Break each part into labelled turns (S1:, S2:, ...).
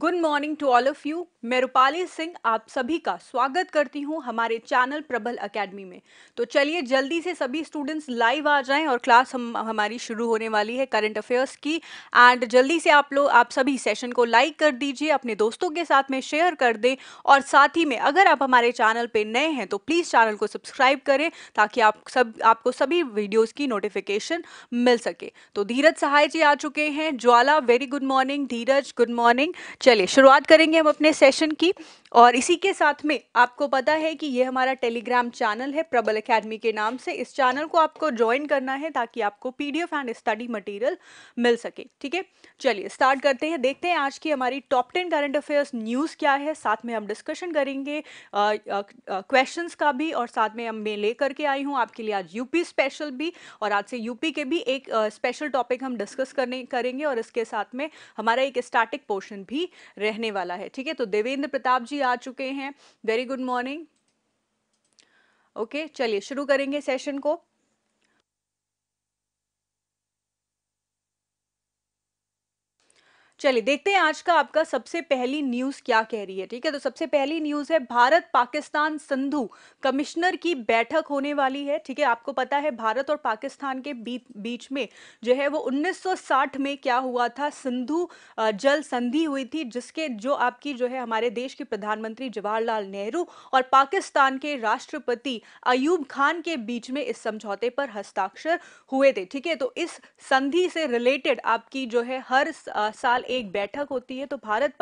S1: Good morning to all of you मैं रूपाली सिंह आप सभी का स्वागत करती हूं हमारे चैनल प्रबल एकेडमी में तो चलिए जल्दी से सभी स्टूडेंट्स लाइव आ जाएं और क्लास हम हमारी शुरू होने वाली है करंट अफेयर्स की एंड जल्दी से आप लोग आप सभी सेशन को लाइक कर दीजिए अपने दोस्तों के साथ में शेयर कर दें और साथ ही में अगर आप हमारे चैनल पर नए हैं तो प्लीज़ चैनल को सब्सक्राइब करें ताकि आप सब आपको सभी वीडियोज़ की नोटिफिकेशन मिल सके तो धीरज सहाय जी आ चुके हैं Jwala very good morning Dheeraj good morning चलिए शुरुआत करेंगे हम अपने सेशन की और इसी के साथ में आपको पता है कि ये हमारा टेलीग्राम चैनल है प्रबल अकेडमी के नाम से इस चैनल को आपको ज्वाइन करना है ताकि आपको पीडीएफ एंड स्टडी मटेरियल मिल सके ठीक है चलिए स्टार्ट करते हैं देखते हैं आज की हमारी top ten current affairs news क्या है साथ में हम डिस्कशन करेंगे क्वेश्चन का भी और साथ में हम मैं ले के आई हूँ आपके लिए आज यूपी स्पेशल भी और आज से यूपी के भी एक स्पेशल टॉपिक हम डिस्कस करने करेंगे और इसके साथ में हमारा एक स्टार्टिक पोर्शन भी रहने वाला है ठीक है तो देवेंद्र प्रताप जी आ चुके हैं वेरी गुड मॉर्निंग ओके चलिए शुरू करेंगे सेशन को चलिए देखते हैं आज का आपका सबसे पहली न्यूज क्या कह रही है ठीक है तो सबसे पहली न्यूज है भारत पाकिस्तान संधु कमिश्नर की बैठक होने वाली है ठीक है आपको पता है भारत और पाकिस्तान के बीच में जो है वो 1960 में क्या हुआ था सिंधु जल संधि हुई थी जिसके जो आपकी जो है हमारे देश के प्रधानमंत्री जवाहरलाल नेहरू और पाकिस्तान के राष्ट्रपति अयूब खान के बीच में इस समझौते पर हस्ताक्षर हुए थे ठीक है तो इस संधि से रिलेटेड आपकी जो है हर साल एक बैठक होती है तो भारत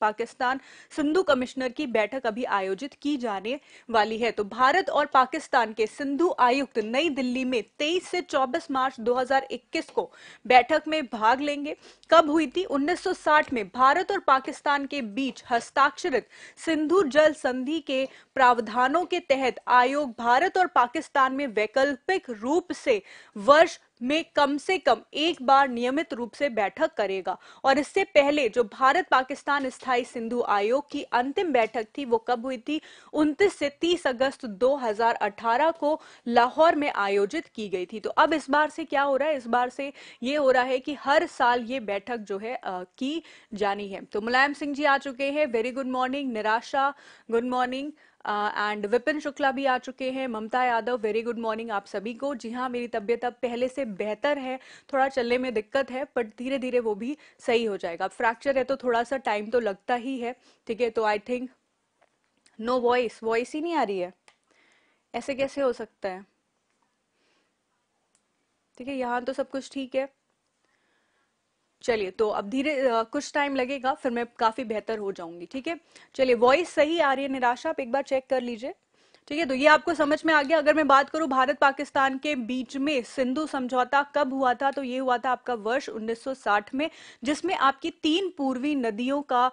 S1: पाकिस्तान सिंधु कमिश्नर की बैठक अभी आयोजित की जाने वाली है तो भारत और पाकिस्तान के सिंधु आयुक्त नई दिल्ली में 23 से 24 मार्च 2021 को बैठक में भाग लेंगे कब हुई थी 1960 में भारत और पाकिस्तान के बीच हस्ताक्षरित सिंधु जल संधि के प्रावधानों के तहत आयोग भारत और पाकिस्तान में वैकल्पिक रूप से वर्ष में कम से कम एक बार नियमित रूप से बैठक करेगा और इससे पहले जो भारत पाकिस्तान स्थायी सिंधु आयोग की अंतिम बैठक थी वो कब हुई थी 29 से 30 अगस्त 2018 को लाहौर में आयोजित की गई थी तो अब इस बार से क्या हो रहा है इस बार से ये हो रहा है कि हर साल ये बैठक जो है आ, की जानी है तो मुलायम सिंह जी आ चुके हैं very good morning Nirasha good morning and Vipin Shukla भी आ चुके हैं Mamta Yadav very good morning आप सभी को जी हाँ मेरी तबियत अब पहले से बेहतर है थोड़ा चलने में दिक्कत है बट धीरे धीरे वो भी सही हो जाएगा फ्रैक्चर है तो थोड़ा सा टाइम तो लगता ही है ठीक है तो I think no voice voice ही नहीं आ रही है ऐसे कैसे हो सकता है ठीक है यहाँ तो सब कुछ ठीक है चलिए तो अब धीरे कुछ टाइम लगेगा फिर मैं काफी बेहतर हो जाऊंगी ठीक है चलिए वॉइस सही आ रही है निराशा आप एक बार चेक कर लीजिए ठीक है तो ये आपको समझ में आ गया अगर मैं बात करूं भारत पाकिस्तान के बीच में सिंधु समझौता कब हुआ था तो ये हुआ था आपका वर्ष 1960 में जिसमें आपकी तीन पूर्वी नदियों का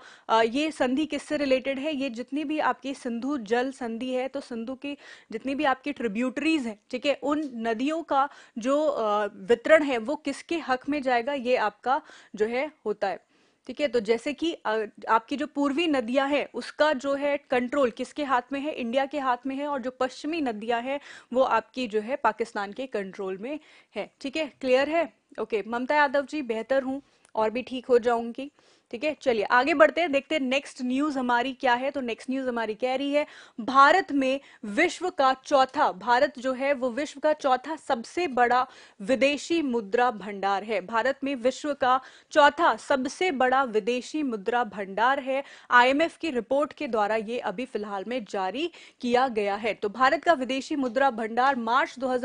S1: ये संधि किससे रिलेटेड है ये जितनी भी आपकी सिंधु जल संधि है तो सिंधु की जितनी भी आपकी ट्रिब्यूटरीज है ठीक है उन नदियों का जो वितरण है वो किसके हक में जाएगा ये आपका जो है होता है ठीक है तो जैसे कि आपकी जो पूर्वी नदियां है उसका जो है कंट्रोल किसके हाथ में है इंडिया के हाथ में है और जो पश्चिमी नदियां है वो आपकी जो है पाकिस्तान के कंट्रोल में है ठीक है क्लियर है ओके ममता यादव जी बेहतर हूँ और भी ठीक हो जाऊंगी ठीक है चलिए आगे बढ़ते हैं देखते हैं नेक्स्ट न्यूज हमारी क्या है तो नेक्स्ट न्यूज हमारी कह रही है भारत में विश्व का चौथा भारत जो है वो विश्व का चौथा सबसे बड़ा विदेशी मुद्रा भंडार है भारत में विश्व का चौथा सबसे बड़ा विदेशी मुद्रा भंडार है आईएमएफ की रिपोर्ट के द्वारा ये अभी फिलहाल में जारी किया गया है तो भारत का विदेशी मुद्रा भंडार मार्च दो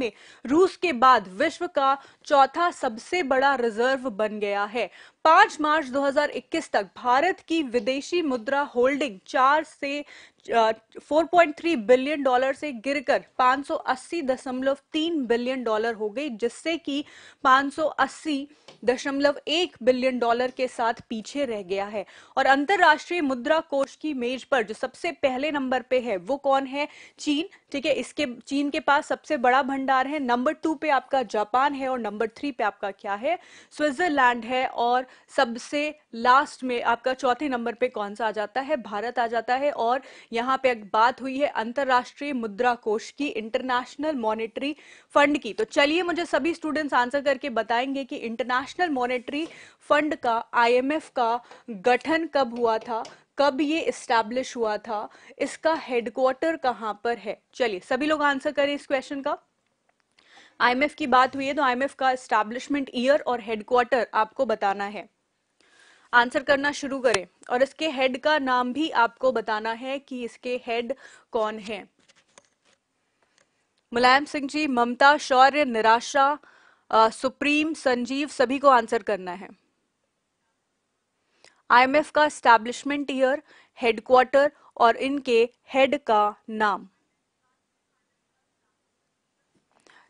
S1: में रूस के बाद विश्व का चौथा सबसे बड़ा रिजर्व बन गया है पांच मार्च 2021 तक भारत की विदेशी मुद्रा होल्डिंग चार से 4.3 बिलियन डॉलर से गिरकर 580.3 बिलियन डॉलर हो गई जिससे कि 580.1 बिलियन डॉलर के साथ पीछे रह गया है और अंतर्राष्ट्रीय मुद्रा कोष की मेज पर जो सबसे पहले नंबर पे है वो कौन है चीन ठीक है इसके चीन के पास सबसे बड़ा भंडार है नंबर टू पे आपका जापान है और नंबर थ्री पे आपका क्या है स्विट्जरलैंड है और सबसे लास्ट में आपका चौथे नंबर पे कौन सा आ जाता है भारत आ जाता है और यहाँ पे बात हुई है अंतर्राष्ट्रीय मुद्रा कोष की इंटरनेशनल मॉनेटरी फंड की तो चलिए मुझे सभी स्टूडेंट्स आंसर करके बताएंगे कि इंटरनेशनल मॉनेटरी फंड का आईएमएफ का गठन कब हुआ था कब ये इस्टेब्लिश हुआ था इसका हेडक्वार्टर कहाँ पर है चलिए सभी लोग आंसर करें इस क्वेश्चन का आईएमएफ की बात हुई है तो आईएमएफ का इस्टेब्लिशमेंट ईयर और हेडक्वार्टर आपको बताना है आंसर करना शुरू करें और इसके हेड का नाम भी आपको बताना है कि इसके हेड कौन है मुलायम सिंह जी ममता शौर्य निराशा आ, सुप्रीम संजीव सभी को आंसर करना है आईएमएफ का स्टैब्लिशमेंट ईयर हेडक्वार्टर और इनके हेड का नाम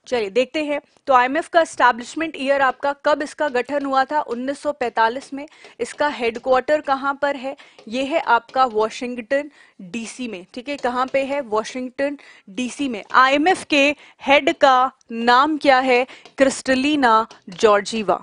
S1: चलिए देखते हैं तो आईएमएफ का स्टैब्लिशमेंट ईयर आपका कब इसका गठन हुआ था 1945 में इसका हेडक्वार्टर कहाँ पर है ये है आपका वॉशिंगटन डीसी में ठीक है कहाँ पे है वॉशिंगटन डीसी में आईएमएफ के हेड का नाम क्या है क्रिस्टलिना जॉर्जीवा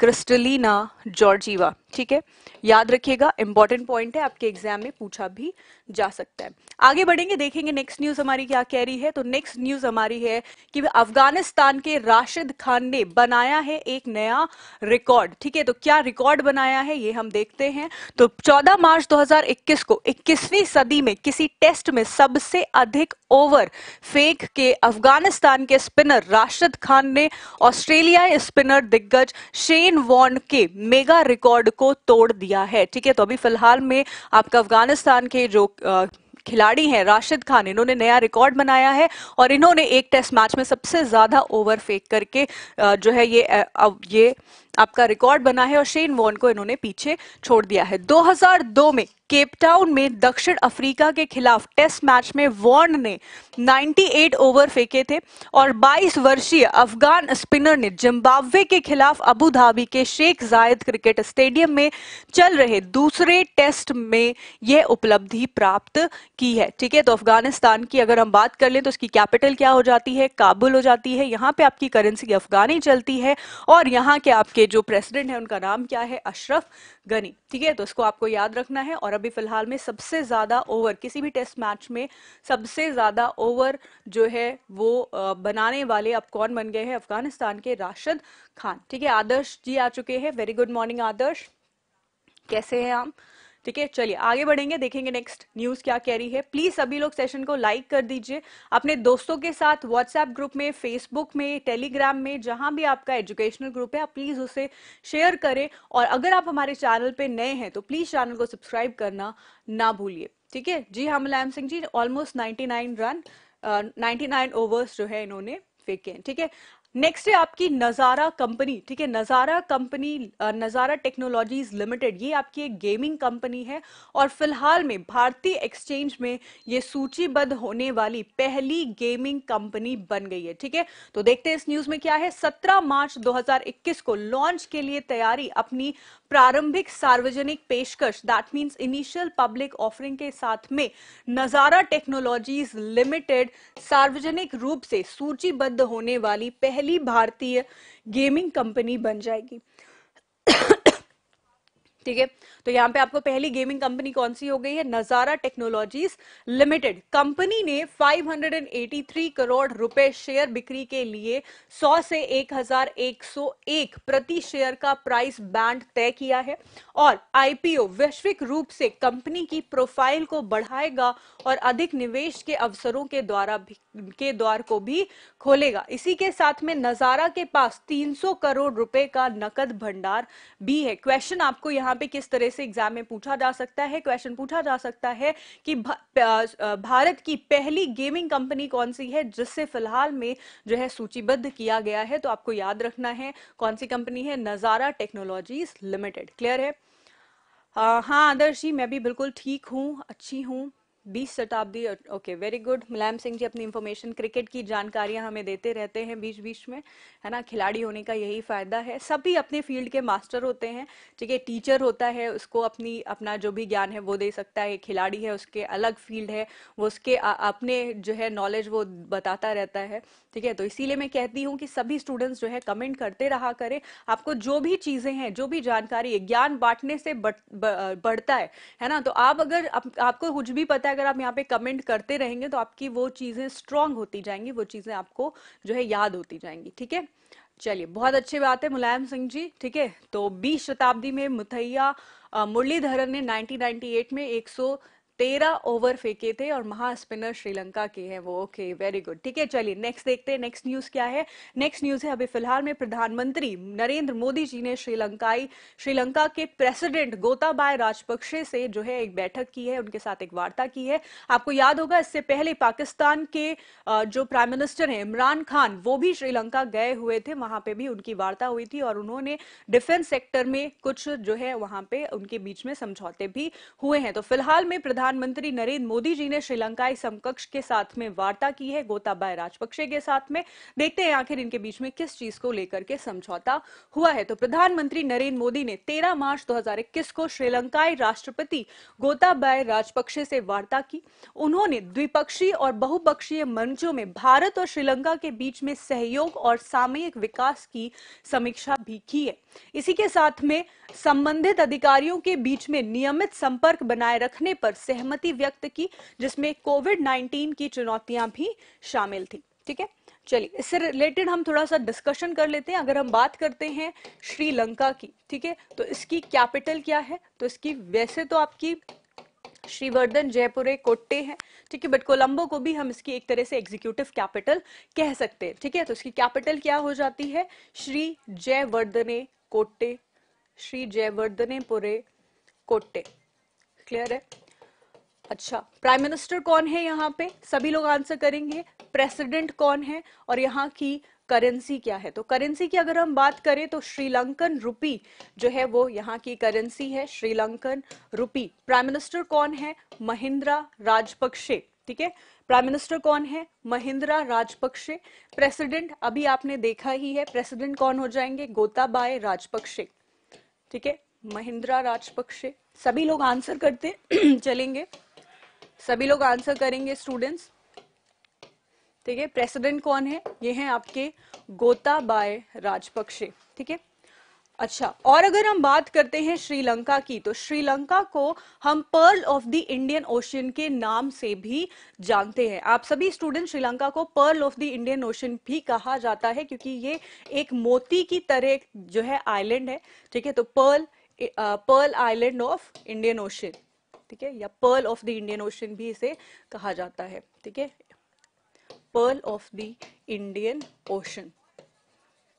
S1: क्रिस्टलिना जॉर्जीवा ठीक है याद रखिएगा इंपॉर्टेंट पॉइंट है आपके एग्जाम में पूछा भी जा सकता है आगे बढ़ेंगे देखेंगे नेक्स्ट न्यूज हमारी क्या कह रही है तो नेक्स्ट न्यूज हमारी है कि अफगानिस्तान के राशिद खान ने बनाया है एक नया रिकॉर्ड ठीक है तो क्या रिकॉर्ड बनाया है ये हम देखते हैं तो 14 मार्च 2021 को 21वीं सदी में किसी टेस्ट में सबसे अधिक ओवर फेंक के अफगानिस्तान के स्पिनर राशिद खान ने ऑस्ट्रेलियाई स्पिनर दिग्गज शेन वॉन के मेगा रिकॉर्ड को तोड़ दिया है ठीक है तो अभी फिलहाल में आपका अफगानिस्तान के जो आ, खिलाड़ी हैं राशिद खान इन्होंने नया रिकॉर्ड बनाया है और इन्होंने एक टेस्ट मैच में सबसे ज्यादा ओवर फेंक करके जो है ये ये आपका रिकॉर्ड बना है और शेन वॉन को इन्होंने पीछे छोड़ दिया है 2002 में केपटाउन में दक्षिण अफ्रीका के खिलाफ टेस्ट मैच में वॉन ने 98 ओवर फेंके थे और 22 वर्षीय अफगान स्पिनर ने जिम्बाब्वे के खिलाफ अबू धाबी के शेख जायद क्रिकेट स्टेडियम में चल रहे दूसरे टेस्ट में यह उपलब्धि प्राप्त की है ठीक है तो अफगानिस्तान की अगर हम बात कर लें तो उसकी कैपिटल क्या हो जाती है काबुल हो जाती है यहाँ पे आपकी करेंसी अफगानी चलती है और यहाँ के आपके जो प्रेसिडेंट है उनका नाम क्या है अशरफ गनी ठीक है तो इसको आपको याद रखना है और अभी फिलहाल में सबसे ज्यादा ओवर किसी भी टेस्ट मैच में सबसे ज्यादा ओवर जो है वो बनाने वाले अब कौन बन गए हैं अफगानिस्तान के राशिद खान ठीक है आदर्श जी आ चुके हैं वेरी गुड मॉर्निंग आदर्श कैसे हैं आप ठीक है चलिए आगे बढ़ेंगे देखेंगे नेक्स्ट न्यूज क्या कह रही है प्लीज सभी लोग सेशन को लाइक कर दीजिए अपने दोस्तों के साथ व्हाट्सएप ग्रुप में फेसबुक में टेलीग्राम में जहां भी आपका एजुकेशनल ग्रुप है आप प्लीज उसे शेयर करें और अगर आप हमारे चैनल पे नए हैं तो प्लीज चैनल को सब्सक्राइब करना ना भूलिए ठीक है जी हाँ Mulayam Singh ji almost ninety run ninety nine overs जो है इन्होंने फेंके हैं ठीक है नेक्स्ट है आपकी नज़ारा कंपनी ठीक है नज़ारा कंपनी नज़ारा टेक्नोलॉजीज लिमिटेड ये आपकी एक गेमिंग कंपनी है और फिलहाल में भारतीय एक्सचेंज में ये सूचीबद्ध होने वाली पहली गेमिंग कंपनी बन गई है ठीक है तो देखते हैं इस न्यूज़ में क्या है 17 मार्च 2021 को लॉन्च के लिए तैयारी अपनी प्रारंभिक सार्वजनिक पेशकश that means initial public offering के साथ में नज़ारा टेक्नोलॉजीज लिमिटेड सार्वजनिक रूप से सूचीबद्ध होने वाली पहली पहली भारतीय गेमिंग कंपनी बन जाएगी ठीक है तो यहाँ पे आपको पहली गेमिंग कंपनी कौन सी हो गई है नजारा टेक्नोलॉजीज लिमिटेड कंपनी ने 583 करोड़ रुपए शेयर बिक्री के लिए 100 से 1101 प्रति शेयर का प्राइस बैंड तय किया है और आईपीओ वैश्विक रूप से कंपनी की प्रोफाइल को बढ़ाएगा और अधिक निवेश के अवसरों के द्वारा के द्वार को भी खोलेगा इसी के साथ में नजारा के पास तीन करोड़ रुपए का नकद भंडार भी है क्वेश्चन आपको यहाँ पे किस तरह से एग्जाम में पूछा जा सकता है क्वेश्चन पूछा जा सकता है कि भारत की पहली गेमिंग कंपनी कौन सी है जिससे फिलहाल में जो है सूचीबद्ध किया गया है तो आपको याद रखना है कौन सी कंपनी है नजारा टेक्नोलॉजीज लिमिटेड क्लियर है आ, हाँ आदर्श जी मैं भी बिल्कुल ठीक हूँ अच्छी हूँ बीस शताब्दी okay very good Mulayam Singh ji अपनी इन्फॉर्मेशन क्रिकेट की जानकारियां हमें देते रहते हैं बीच बीच में है ना खिलाड़ी होने का यही फ़ायदा है सभी अपने फील्ड के मास्टर होते हैं ठीक है टीचर होता है उसको अपनी अपना जो भी ज्ञान है वो दे सकता है खिलाड़ी है उसके अलग फील्ड है वो उसके आ, अपने जो है नॉलेज वो बताता रहता है ठीक है तो इसीलिए मैं कहती हूँ कि सभी स्टूडेंट्स जो है कमेंट करते रहा करें आपको जो भी चीज़ें हैं जो भी जानकारी है ज्ञान बांटने से बढ़ता है है ना तो आप अगर आपको कुछ भी पता है अगर आप यहाँ पे कमेंट करते रहेंगे तो आपकी वो चीज़ें स्ट्रांग होती जाएंगी वो चीज़ें आपको जो है याद होती जाएंगी ठीक है चलिए बहुत अच्छी बात है मुलायम सिंह जी ठीक है तो बीस शताब्दी में मुथैया मुरलीधरन ने 1998 में तेरह ओवर फेंके थे और महास्पिनर श्रीलंका के हैं वो ओके वेरी गुड ठीक है चलिए नेक्स्ट देखते हैं नेक्स्ट न्यूज क्या है नेक्स्ट न्यूज है अभी फिलहाल में प्रधानमंत्री नरेंद्र मोदी जी ने श्रीलंकाई श्रीलंका के प्रेसिडेंट गोताबाय राजपक्षे से जो है एक बैठक की है उनके साथ एक वार्ता की है आपको याद होगा इससे पहले पाकिस्तान के जो प्राइम मिनिस्टर है इमरान खान वो भी श्रीलंका गए हुए थे वहां पे भी उनकी वार्ता हुई थी और उन्होंने डिफेंस सेक्टर में कुछ जो है वहां पे उनके बीच में समझौते भी हुए हैं तो फिलहाल में प्रधान प्रधानमंत्री नरेंद्र मोदी जी ने श्रीलंकाई समकक्ष के साथ में वार्ता की है गोताबाय राजपक्षे के साथ में देखते हैं आखिर इनके बीच में किस चीज को लेकर के समझौता हुआ है तो प्रधानमंत्री नरेंद्र मोदी ने 13 मार्च 2021 को श्रीलंकाई राष्ट्रपति गोताबाय राजपक्षे से वार्ता की उन्होंने द्विपक्षीय और बहुपक्षीय मंचों में भारत और श्रीलंका के बीच में सहयोग और सामयिक विकास की समीक्षा भी की है इसी के साथ में संबंधित अधिकारियों के बीच में नियमित संपर्क बनाए रखने पर सह सहमति व्यक्त की जिसमें कोविड 19 की चुनौतियां भी शामिल थी ठीक है चलिए इससे रिलेटेड हम थोड़ा सा डिस्कशन कर लेते हैं अगर हम बात करते हैं श्रीलंका की ठीक है तो इसकी कैपिटल क्या है तो इसकी वैसे तो आपकी श्रीवर्धन जयपुरे कोट्टे हैं ठीक है बट कोलंबो को भी हम इसकी एक तरह से एग्जीक्यूटिव कैपिटल कह सकते हैं ठीक है तो इसकी कैपिटल क्या हो जाती है श्री जयवर्धने कोट्टे श्री जयवर्धनेपुरे कोट्टे क्लियर है अच्छा प्राइम मिनिस्टर कौन है यहाँ पे सभी लोग आंसर करेंगे प्रेसिडेंट कौन है और यहाँ की करेंसी क्या है तो करेंसी की अगर हम बात करें तो श्रीलंकन रुपी जो है वो यहाँ की करेंसी है श्रीलंकन रुपी प्राइम मिनिस्टर कौन है महिंद्रा राजपक्षे ठीक है प्राइम मिनिस्टर कौन है महिंद्रा राजपक्षे प्रेसिडेंट अभी आपने देखा ही है प्रेसिडेंट कौन हो जाएंगे गोताबाए राजपक्षे ठीक है महिंद्रा राजपक्षे सभी लोग आंसर करते चलेंगे सभी लोग आंसर करेंगे स्टूडेंट्स ठीक है प्रेसिडेंट कौन है ये हैं आपके गोताबाय राजपक्षे ठीक है अच्छा और अगर हम बात करते हैं श्रीलंका की तो श्रीलंका को हम pearl of the Indian Ocean के नाम से भी जानते हैं आप सभी स्टूडेंट श्रीलंका को pearl of the Indian Ocean भी कहा जाता है क्योंकि ये एक मोती की तरह जो है आइलैंड है ठीक है तो pearl pearl island of Indian Ocean ठीक है या pearl of the Indian Ocean भी इसे कहा जाता है ठीक है pearl of the Indian Ocean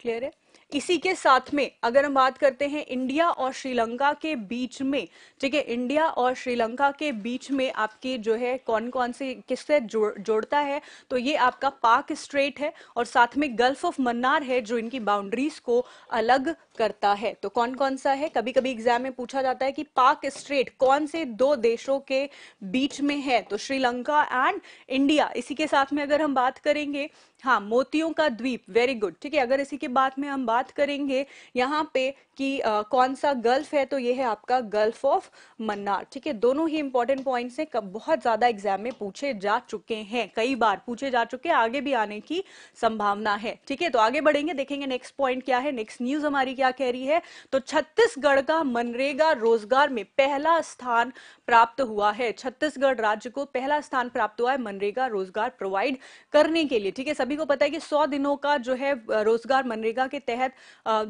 S1: clear है इसी के साथ में अगर हम बात करते हैं इंडिया और श्रीलंका के बीच में ठीक है इंडिया और श्रीलंका के बीच में आपके जो है कौन कौन से किससे जोड़, जोड़ता है तो ये आपका पाक स्ट्रेट है और साथ में गल्फ ऑफ मन्नार है जो इनकी बाउंड्रीज को अलग करता है तो कौन कौन सा है कभी कभी एग्जाम में पूछा जाता है कि पाक स्ट्रेट कौन से दो देशों के बीच में है तो श्रीलंका एंड इंडिया इसी के साथ में अगर हम बात करेंगे हाँ मोतियों का द्वीप वेरी गुड ठीक है अगर इसी के बाद में हम बात करेंगे यहाँ पे कि आ, कौन सा गल्फ है तो ये है आपका गल्फ ऑफ मन्नार ठीक है दोनों ही इंपॉर्टेंट पॉइंट्स हैं कब बहुत ज्यादा एग्जाम में पूछे जा चुके हैं कई बार पूछे जा चुके हैं आगे भी आने की संभावना है ठीक है तो आगे बढ़ेंगे देखेंगे नेक्स्ट पॉइंट क्या है नेक्स्ट न्यूज हमारी क्या कह रही है तो छत्तीसगढ़ का मनरेगा रोजगार में पहला स्थान प्राप्त हुआ है छत्तीसगढ़ राज्य को पहला स्थान प्राप्त हुआ है मनरेगा रोजगार प्रोवाइड करने के लिए ठीक है सभी को पता है कि सौ दिनों का जो है रोजगार मनरेगा के तहत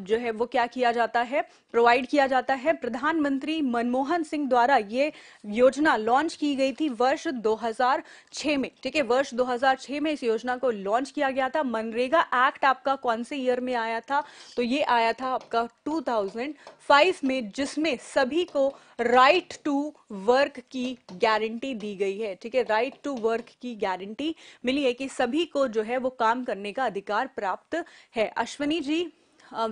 S1: जो है वो क्या किया जाता है प्रोवाइड किया जाता है प्रधानमंत्री मनमोहन सिंह द्वारा ये योजना लॉन्च की गई थी वर्ष 2006 में ठीक है वर्ष 2006 में इस योजना को लॉन्च किया गया था मनरेगा एक्ट आपका कौन से ईयर में आया था तो ये आया था आपका टू फाइव में जिसमें सभी को राइट टू वर्क की गारंटी दी गई है ठीक है राइट टू वर्क की गारंटी मिली है कि सभी को जो है वो काम करने का अधिकार प्राप्त है Ashwani ji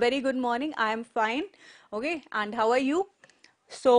S1: very good morning I am fine okay and how are you so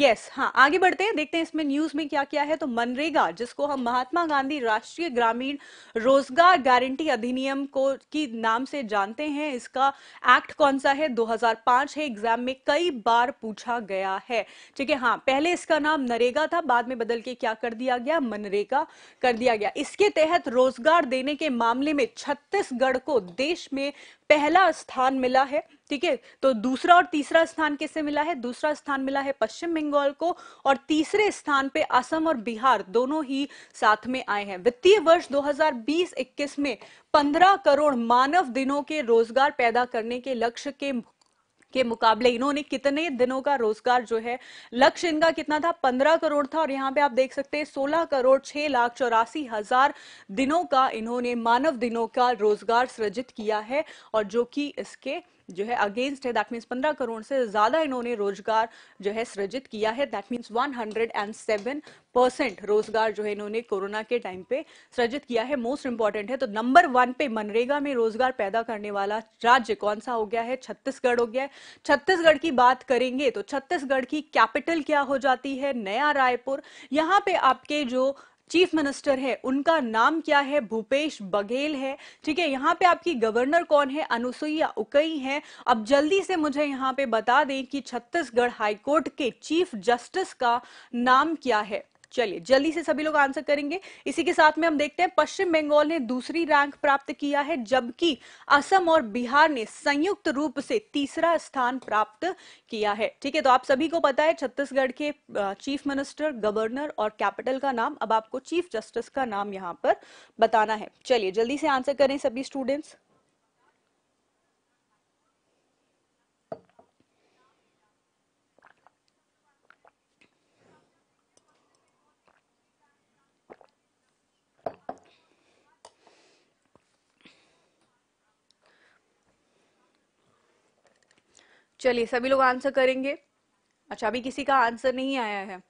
S1: yes yes, हाँ आगे बढ़ते हैं देखते हैं इसमें न्यूज में क्या क्या है तो मनरेगा जिसको हम महात्मा गांधी राष्ट्रीय ग्रामीण रोजगार गारंटी अधिनियम को की नाम से जानते हैं इसका एक्ट कौन सा है 2005 है एग्जाम में कई बार पूछा गया है ठीक है हाँ पहले इसका नाम नरेगा था बाद में बदल के क्या कर दिया गया मनरेगा कर दिया गया इसके तहत रोजगार देने के मामले में छत्तीसगढ़ को देश में पहला स्थान मिला है ठीक है तो दूसरा और तीसरा स्थान किसे मिला है दूसरा स्थान मिला है पश्चिम बंगाल को और तीसरे स्थान पे असम और बिहार दोनों ही साथ में आए हैं वित्तीय वर्ष 2020-21 में 15 करोड़ मानव दिनों के रोजगार पैदा करने के लक्ष्य के के मुकाबले इन्होंने कितने दिनों का रोजगार जो है लक्ष्य इनका कितना था पंद्रह करोड़ था और यहाँ पे आप देख सकते हैं सोलह करोड़ छह लाख चौरासी हजार दिनों का इन्होंने मानव दिनों का रोजगार सृजित किया है और जो कि इसके जो है अगेंस्ट है दैट मीन्स पंद्रह करोड़ से ज़्यादा इन्होंने रोजगार जो है सृजित किया है दैट मीन्स सेवन परसेंट रोजगार जो है इन्होंने कोरोना के टाइम पे सृजित किया है मोस्ट इंपॉर्टेंट है तो नंबर वन पे मनरेगा में रोजगार पैदा करने वाला राज्य कौन सा हो गया है छत्तीसगढ़ हो गया है छत्तीसगढ़ की बात करेंगे तो छत्तीसगढ़ की कैपिटल क्या हो जाती है नया रायपुर यहाँ पे आपके जो चीफ मिनिस्टर है उनका नाम क्या है भूपेश बघेल है ठीक है यहाँ पे आपकी गवर्नर कौन है अनुसुईया उकई है अब जल्दी से मुझे यहाँ पे बता दें कि छत्तीसगढ़ हाईकोर्ट के चीफ जस्टिस का नाम क्या है चलिए जल्दी से सभी लोग आंसर करेंगे इसी के साथ में हम देखते हैं पश्चिम बंगाल ने दूसरी रैंक प्राप्त किया है जबकि असम और बिहार ने संयुक्त रूप से तीसरा स्थान प्राप्त किया है ठीक है तो आप सभी को पता है छत्तीसगढ़ के चीफ मिनिस्टर गवर्नर और कैपिटल का नाम अब आपको चीफ जस्टिस का नाम यहाँ पर बताना है चलिए जल्दी से आंसर करें सभी स्टूडेंट्स चलिए सभी लोग आंसर करेंगे अच्छा अभी किसी का आंसर नहीं आया है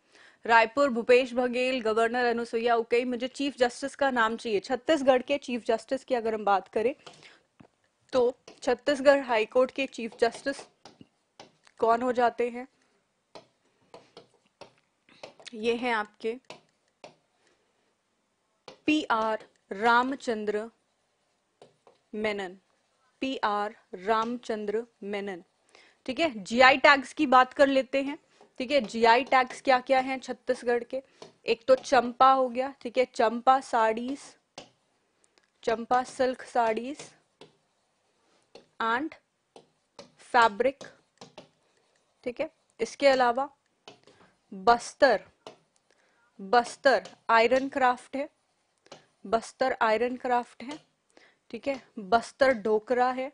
S1: रायपुर भूपेश बघेल गवर्नर अनुसुईया उकई मुझे चीफ जस्टिस का नाम चाहिए छत्तीसगढ़ के चीफ जस्टिस की अगर हम बात करें तो छत्तीसगढ़ हाईकोर्ट के चीफ जस्टिस कौन हो जाते हैं ये हैं आपके P R Ramachandra Menon P R Ramachandra Menon ठीक है जीआई टैग्स की बात कर लेते हैं ठीक है जीआई टैग्स क्या क्या हैं छत्तीसगढ़ के एक तो चंपा हो गया ठीक है Champa saris Champa silk saris and fabric ठीक है इसके अलावा बस्तर बस्तर आयरन क्राफ्ट है बस्तर आयरन क्राफ्ट है ठीक है बस्तर डोकरा है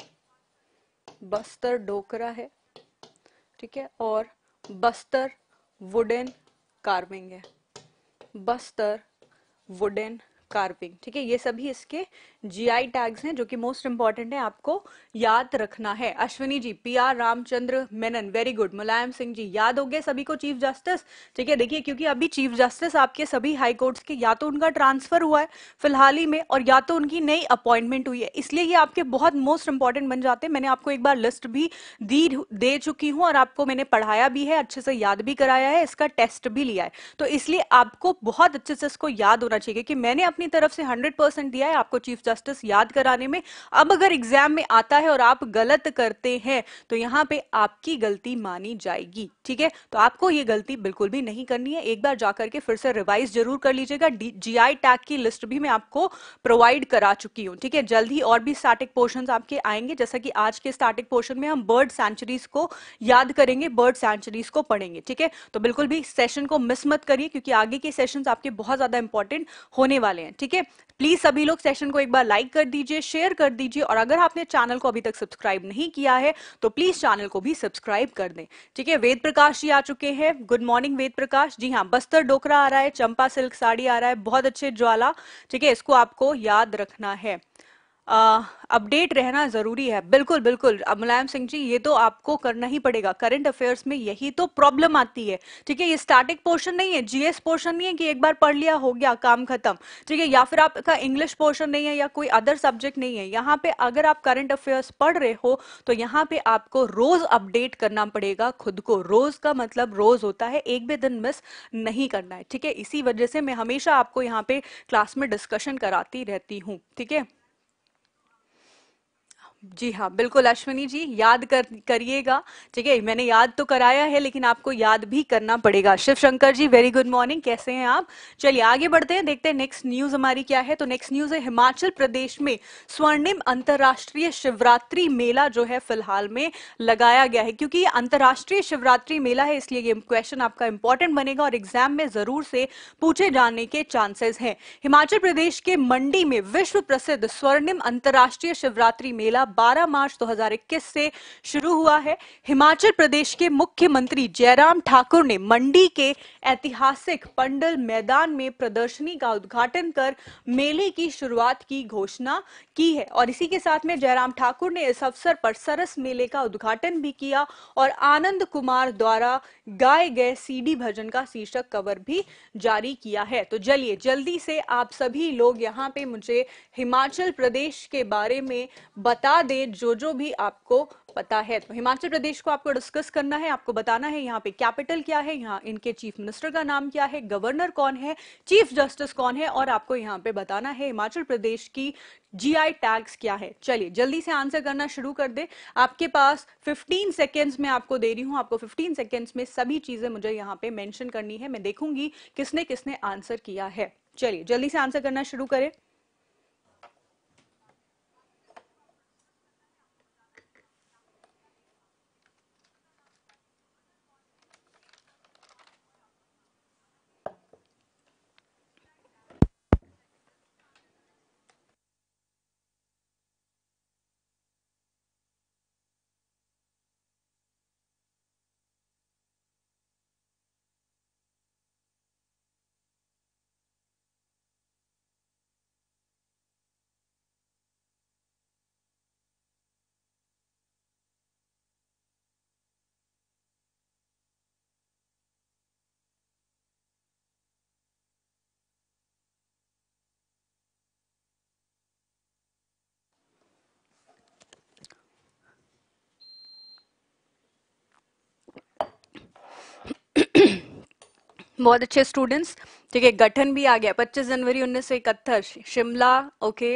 S1: बस्तर डोकरा है ठीक है और बस्तर वुडन कार्विंग है बस्तर वुडन कार्विंग ठीक है ये सभी इसके जीआई टैग्स हैं जो कि मोस्ट इंपॉर्टेंट है आपको याद रखना है Ashwini ji P R Ramachandra Menon very good Mulayam Singh ji याद हो गए सभी को चीफ जस्टिस ठीक है देखिए क्योंकि अभी चीफ जस्टिस आपके सभी हाई कोर्ट्स के या तो उनका ट्रांसफर हुआ है फिलहाल ही में और या तो उनकी नई अपॉइंटमेंट हुई है इसलिए ये आपके बहुत मोस्ट इंपॉर्टेंट बन जाते हैं मैंने आपको एक बार लिस्ट भी दी दे चुकी हूँ और आपको मैंने पढ़ाया भी है अच्छे से याद भी कराया है इसका टेस्ट भी लिया है तो इसलिए आपको बहुत अच्छे से इसको याद होना चाहिए कि मैंने अपनी तरफ से हंड्रेड दिया है आपको चीफ जस्टिस जस्टिस याद कराने में अब अगर एग्जाम में आता है और आप गलत करते हैं तो यहाँ पे आपकी गलती मानी जाएगी ठीक है तो आपको ये गलती बिल्कुल भी नहीं करनी है एक बार जाकर के फिर से रिवाइज जरूर कर लीजिएगा आई टैग की लिस्ट भी मैं आपको प्रोवाइड करा चुकी हूँ ठीक है जल्द ही और भी स्टार्टिक पोर्शन आपके आएंगे जैसा कि आज के स्टार्टिक पोर्शन में हम बर्ड सेंचुरीज को याद करेंगे बर्ड सेंचुरीज को पढ़ेंगे ठीक है तो बिल्कुल भी सेशन को मिस मत करिए क्योंकि आगे के सेशन आपके बहुत ज्यादा इंपॉर्टेंट होने वाले हैं ठीक है प्लीज सभी लोग सेशन को एक बार बार लाइक कर दीजिए शेयर कर दीजिए और अगर आपने चैनल को अभी तक सब्सक्राइब नहीं किया है तो प्लीज चैनल को भी सब्सक्राइब कर दें ठीक है वेद प्रकाश जी आ चुके हैं गुड मॉर्निंग वेद प्रकाश जी हाँ बस्तर डोकरा आ रहा है चंपा सिल्क साड़ी आ रहा है बहुत अच्छे ज्वाला ठीक है इसको आपको याद रखना है अपडेट रहना जरूरी है बिल्कुल बिल्कुल मुलायम सिंह जी ये तो आपको करना ही पड़ेगा करंट अफेयर्स में यही तो प्रॉब्लम आती है ठीक है ये स्टैटिक पोर्शन नहीं है जीएस पोर्शन नहीं है कि एक बार पढ़ लिया हो गया काम खत्म ठीक है या फिर आपका इंग्लिश पोर्शन नहीं है या कोई अदर सब्जेक्ट नहीं है यहाँ पे अगर आप करंट अफेयर्स पढ़ रहे हो तो यहाँ पे आपको रोज अपडेट करना पड़ेगा खुद को रोज का मतलब रोज होता है एक भी दिन मिस नहीं करना है ठीक है इसी वजह से मैं हमेशा आपको यहाँ पे क्लास में डिस्कशन कराती रहती हूँ ठीक है जी हाँ बिल्कुल अश्विनी जी याद कर करिएगा ठीक है मैंने याद तो कराया है लेकिन आपको याद भी करना पड़ेगा Shiv Shankar ji very good morning कैसे हैं आप चलिए आगे बढ़ते हैं देखते हैं नेक्स्ट न्यूज हमारी क्या है तो नेक्स्ट न्यूज है हिमाचल प्रदेश में स्वर्णिम अंतर्राष्ट्रीय शिवरात्रि मेला जो है फिलहाल में लगाया गया है क्योंकि अंतर्राष्ट्रीय शिवरात्रि मेला है इसलिए ये क्वेश्चन आपका इंपॉर्टेंट बनेगा और एग्जाम में जरूर से पूछे जाने के चांसेस हैं हिमाचल प्रदेश के मंडी में विश्व प्रसिद्ध स्वर्णिम अंतर्राष्ट्रीय शिवरात्रि मेला 12 मार्च 2021 से शुरू हुआ है हिमाचल प्रदेश के मुख्यमंत्री जयराम ठाकुर ने मंडी के ऐतिहासिक पंडल मैदान में प्रदर्शनी का उद्घाटन कर मेले की शुरुआत की घोषणा की है और इसी के साथ में जयराम ठाकुर ने इस अवसर पर सरस मेले का उद्घाटन भी किया और आनंद कुमार द्वारा गाए गए सीडी भजन का शीर्षक कवर भी जारी किया है तो चलिए जल्दी से आप सभी लोग यहाँ पे मुझे हिमाचल प्रदेश के बारे में बता बता दे जो जो भी आपको पता है तो हिमाचल प्रदेश को आपको डिस्कस करना है आपको बताना है यहाँ पे कैपिटल क्या है यहाँ इनके चीफ मिनिस्टर का नाम क्या है गवर्नर कौन है चीफ जस्टिस कौन है और आपको यहाँ पे बताना है हिमाचल प्रदेश की जीआई टैग्स क्या है चलिए जल्दी से आंसर करना शुरू कर दे आपके पास 15 सेकेंड्स में आपको दे रही हूं आपको 15 सेकेंड्स में सभी चीजें मुझे यहाँ पे मैंशन करनी है मैं देखूंगी किसने किसने आंसर किया है चलिए जल्दी से आंसर करना शुरू करें बहुत अच्छे स्टूडेंट्स ठीक है गठन भी आ गया 25 जनवरी उन्नीस सौ इकहत्तर शिमला ओके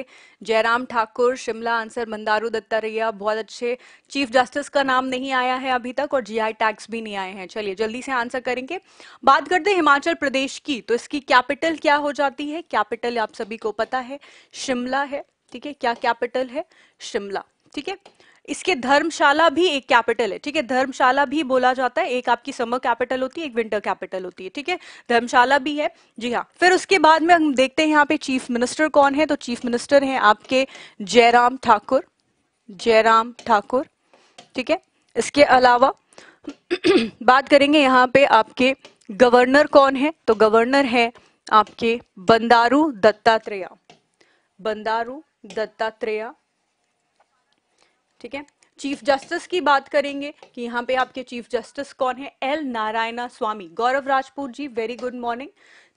S1: जयराम ठाकुर शिमला आंसर मंदारू दत्तारैया बहुत अच्छे चीफ जस्टिस का नाम नहीं आया है अभी तक और जीआई टैक्स भी नहीं आए हैं चलिए जल्दी से आंसर करेंगे बात करते हैं हिमाचल प्रदेश की तो इसकी कैपिटल क्या हो जाती है कैपिटल आप सभी को पता है शिमला है ठीक है क्या कैपिटल है शिमला ठीक है इसके धर्मशाला भी एक कैपिटल है ठीक है धर्मशाला भी बोला जाता है एक आपकी समर कैपिटल होती है एक विंटर कैपिटल होती है ठीक है धर्मशाला भी है जी हाँ फिर उसके बाद में हम देखते हैं यहाँ पे चीफ मिनिस्टर कौन है तो चीफ मिनिस्टर है आपके जयराम ठाकुर जयराम ठाकुर ठीक है इसके अलावा बात करेंगे यहाँ पे आपके गवर्नर कौन है तो गवर्नर है आपके बंदारू दत्तात्रेया बंदारू दत्तात्रेया ठीक है चीफ जस्टिस की बात करेंगे कि यहाँ पे आपके चीफ जस्टिस कौन है L Narayana Swamy Gaurav Rajput ji very good morning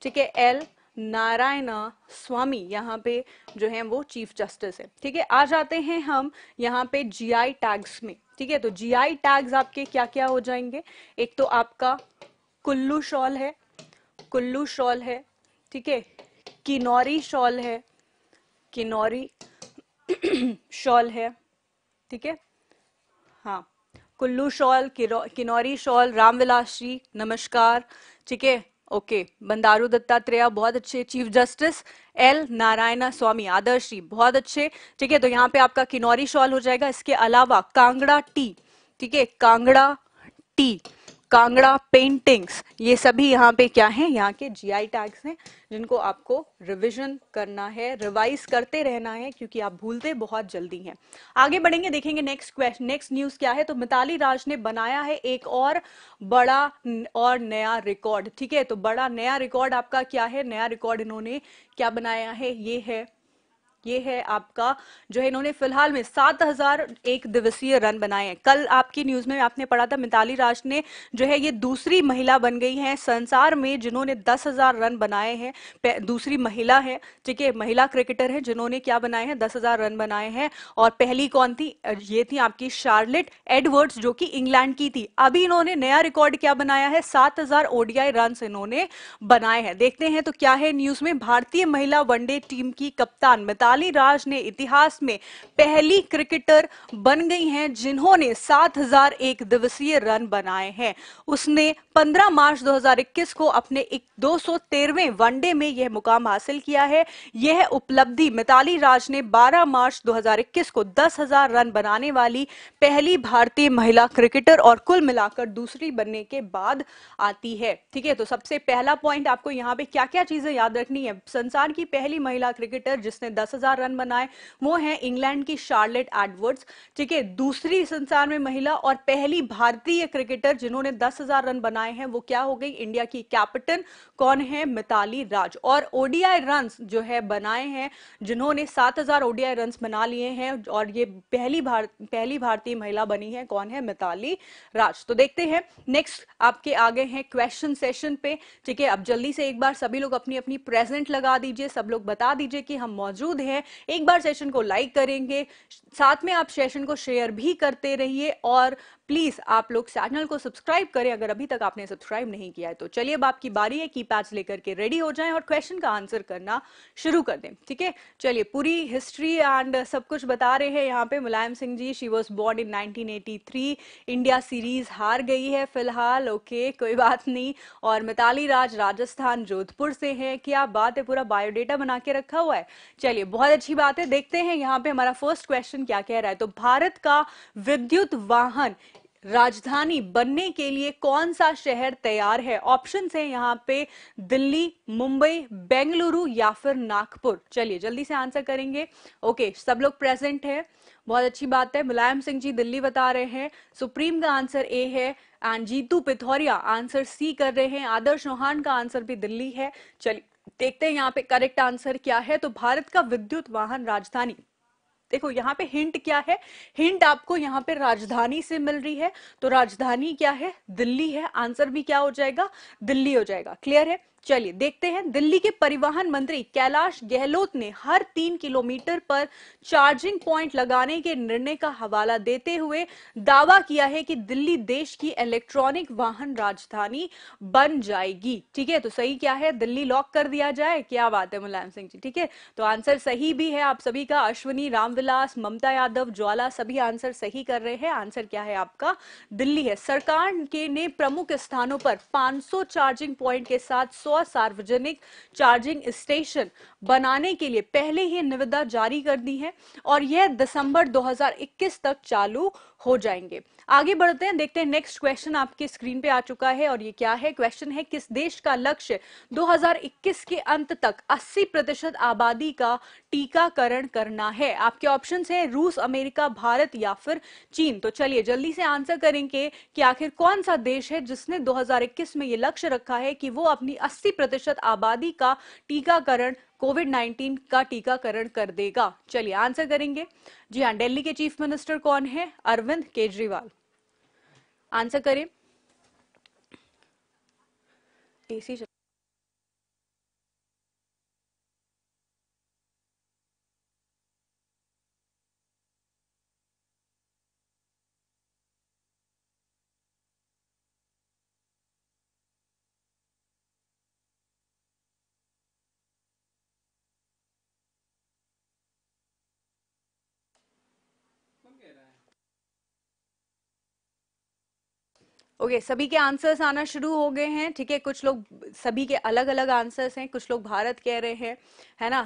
S1: ठीक है एल नारायणा स्वामी यहाँ पे जो है वो चीफ जस्टिस है ठीक है आ जाते हैं हम यहाँ पे जीआई टैग्स में ठीक है तो जीआई टैग्स आपके क्या क्या हो जाएंगे एक तो आपका कुल्लू शॉल है कुल्लू शॉल है ठीक है किनौरी शॉल है किनौरी शॉल है ठीक है हाँ कुल्लू शॉल किनौरी शॉल रामविलास जी नमस्कार ठीक है ओके बंदारू दत्तात्रेय बहुत अच्छे chief justice L Narayana Swamy Adarsh ji बहुत अच्छे ठीक है तो यहाँ पे आपका किनौरी शॉल हो जाएगा इसके अलावा कांगड़ा टी ठीक है कांगड़ा टी कांगड़ा पेंटिंग्स ये सभी यहाँ पे क्या हैं यहाँ के जीआई टैग्स हैं जिनको आपको रिवीजन करना है रिवाइज करते रहना है क्योंकि आप भूलते बहुत जल्दी हैं आगे बढ़ेंगे देखेंगे नेक्स्ट क्वेश्चन नेक्स्ट न्यूज क्या है तो मिताली राज ने बनाया है एक और बड़ा और नया रिकॉर्ड ठीक है तो बड़ा नया रिकॉर्ड आपका क्या है नया रिकॉर्ड इन्होंने क्या बनाया है ये है ये है आपका जो है इन्होंने फिलहाल में सात हजार एक दिवसीय रन बनाए हैं कल आपकी न्यूज में आपने पढ़ा था मिताली राज ने जो है ये दूसरी महिला बन गई है संसार में जिन्होंने दस हजार रन बनाए हैं दूसरी महिला है ठीक है महिला क्रिकेटर है जिन्होंने क्या बनाए हैं दस हजार रन बनाए हैं और पहली कौन थी ये थी आपकी शार्लेट एडवर्ड्स जो कि इंग्लैंड की थी अभी इन्होंने नया रिकॉर्ड क्या बनाया है सात हजार ओडीआई रन इन्होंने बनाए हैं देखते हैं तो क्या है न्यूज में भारतीय महिला वनडे टीम की कप्तान मिताली मिताली राज ने इतिहास में पहली क्रिकेटर बन गई हैं जिन्होंने 7001 दिवसीय रन बनाए हैं उसने 15 मार्च 2021 को अपने दो सौ वनडे में यह मुकाम हासिल किया है यह उपलब्धि मिताली राज ने 12 मार्च 2021 को 10,000 रन बनाने वाली पहली भारतीय महिला क्रिकेटर और कुल मिलाकर दूसरी बनने के बाद आती है ठीक है तो सबसे पहला पॉइंट आपको यहाँ पे क्या क्या चीजें याद रखनी है संसार की पहली महिला क्रिकेटर जिसने दस हजार रन बनाए वो है इंग्लैंड की शार्लेट एडवर्ड्स ठीक है दूसरी संसार में महिला और पहली भारतीय क्रिकेटर जिन्होंने दस हजार रन बनाए हैं वो क्या हो गई इंडिया की कैप्टन कौन है मिताली राज और ओडीआई रन जो है बनाए हैं जिन्होंने सात हजार ओडीआई रन बना लिए हैं और ये पहली भार, पहली भारतीय महिला बनी है कौन है मिताली राज तो देखते हैं नेक्स्ट आपके आगे हैं क्वेश्चन सेशन पे ठीक है अब जल्दी से एक बार सभी लोग अपनी अपनी प्रेजेंट लगा दीजिए सब लोग बता दीजिए कि हम मौजूद हैं एक बार सेशन को लाइक करेंगे साथ में आप सेशन को शेयर भी करते रहिए और प्लीज आप लोग चैनल को सब्सक्राइब करें अगर अभी तक आपने सब्सक्राइब नहीं किया है तो चलिए अब आपकी बारी है की पैच लेकर के रेडी हो जाए और क्वेश्चन का आंसर करना शुरू कर दें ठीक है चलिए पूरी हिस्ट्री एंड सब कुछ बता रहे हैं यहाँ पे Mulayam Singh ji she was born in 1983 India series हार गई है फिलहाल ओके कोई बात नहीं और मिताली राज राजस्थान जोधपुर से है क्या बात है पूरा बायोडेटा बना के रखा हुआ है चलिए बहुत अच्छी बात है देखते हैं यहाँ पे हमारा फर्स्ट क्वेश्चन क्या कह रहा है तो भारत का विद्युत वाहन राजधानी बनने के लिए कौन सा शहर तैयार है ऑप्शन है यहाँ पे दिल्ली मुंबई बेंगलुरु या फिर नागपुर चलिए जल्दी से आंसर करेंगे ओके सब लोग प्रेजेंट है बहुत अच्छी बात है मुलायम सिंह जी दिल्ली बता रहे हैं सुप्रीम का आंसर ए है and Jitu Pithoria answer C कर रहे हैं आदर्श चौहान का आंसर भी दिल्ली है चलिए देखते हैं यहाँ पे करेक्ट आंसर क्या है तो भारत का विद्युत वाहन राजधानी देखो यहाँ पे हिंट क्या है हिंट आपको यहाँ पे राजधानी से मिल रही है तो राजधानी क्या है दिल्ली है आंसर भी क्या हो जाएगा दिल्ली हो जाएगा क्लियर है चलिए देखते हैं दिल्ली के परिवहन मंत्री कैलाश गहलोत ने हर तीन किलोमीटर पर चार्जिंग पॉइंट लगाने के निर्णय का हवाला देते हुए दावा किया है कि दिल्ली देश की इलेक्ट्रॉनिक वाहन राजधानी बन जाएगी ठीक है तो सही क्या है दिल्ली लॉक कर दिया जाए क्या बात है मुलायम सिंह जी ठीक है तो आंसर सही भी है आप सभी का अश्विनी रामविलास ममता यादव ज्वाला सभी आंसर सही कर रहे हैं आंसर क्या है आपका दिल्ली है सरकार के ने प्रमुख स्थानों पर पांच चार्जिंग पॉइंट के साथ सौ सौ सार्वजनिक चार्जिंग स्टेशन बनाने के लिए पहले ही निविदा जारी कर दी है और यह दिसंबर 2021 तक चालू हो जाएंगे आगे बढ़ते हैं देखते हैं नेक्स्ट क्वेश्चन आपके स्क्रीन पे आ चुका है और ये क्या है क्वेश्चन है किस देश का लक्ष्य 2021 के अंत तक 80 प्रतिशत आबादी का टीकाकरण करना है आपके ऑप्शन है रूस अमेरिका भारत या फिर चीन तो चलिए जल्दी से आंसर करेंगे कि आखिर कौन सा देश है जिसने दो में ये लक्ष्य रखा है कि वो अपनी अस्सी प्रतिशत आबादी का टीकाकरण कोविड 19 का टीकाकरण कर देगा चलिए आंसर करेंगे जी हाँ दिल्ली के चीफ मिनिस्टर कौन है अरविंद केजरीवाल आंसर करें एसी ओके okay, सभी के आंसर्स आना शुरू हो गए हैं ठीक है कुछ लोग सभी के अलग अलग आंसर्स हैं कुछ लोग भारत कह रहे हैं है ना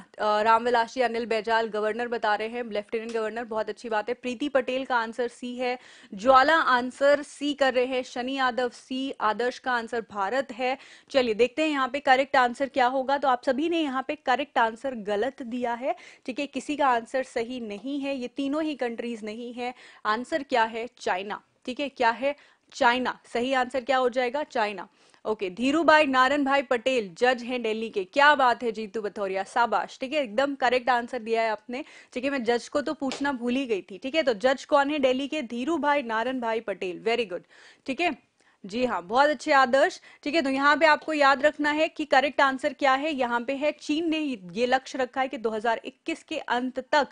S1: रामविलास जी अनिल बैजाल गवर्नर बता रहे हैं लेफ्टिनेंट गवर्नर बहुत अच्छी बात है प्रीति पटेल का आंसर सी है ज्वाला आंसर सी कर रहे हैं शनि यादव सी आदर्श का आंसर भारत है चलिए देखते हैं यहाँ पे करेक्ट आंसर क्या होगा तो आप सभी ने यहाँ पे करेक्ट आंसर गलत दिया है ठीक है किसी का आंसर सही नहीं है ये तीनों ही कंट्रीज नहीं है आंसर क्या है चाइना ठीक है क्या है चाइना सही आंसर क्या हो जाएगा चाइना ओके धीरू भाई नारायण भाई पटेल जज हैं दिल्ली के क्या बात है जीतू बथौरिया साबाश ठीक है एकदम करेक्ट आंसर दिया है आपने ठीक है मैं जज को तो पूछना भूल ही गई थी ठीक है तो जज कौन है दिल्ली के धीरू भाई नारायण भाई पटेल वेरी गुड ठीक है जी हाँ बहुत अच्छे आदर्श ठीक है तो यहाँ पे आपको याद रखना है कि करेक्ट आंसर क्या है यहाँ पे है चीन ने ये लक्ष्य रखा है कि 2021 के अंत तक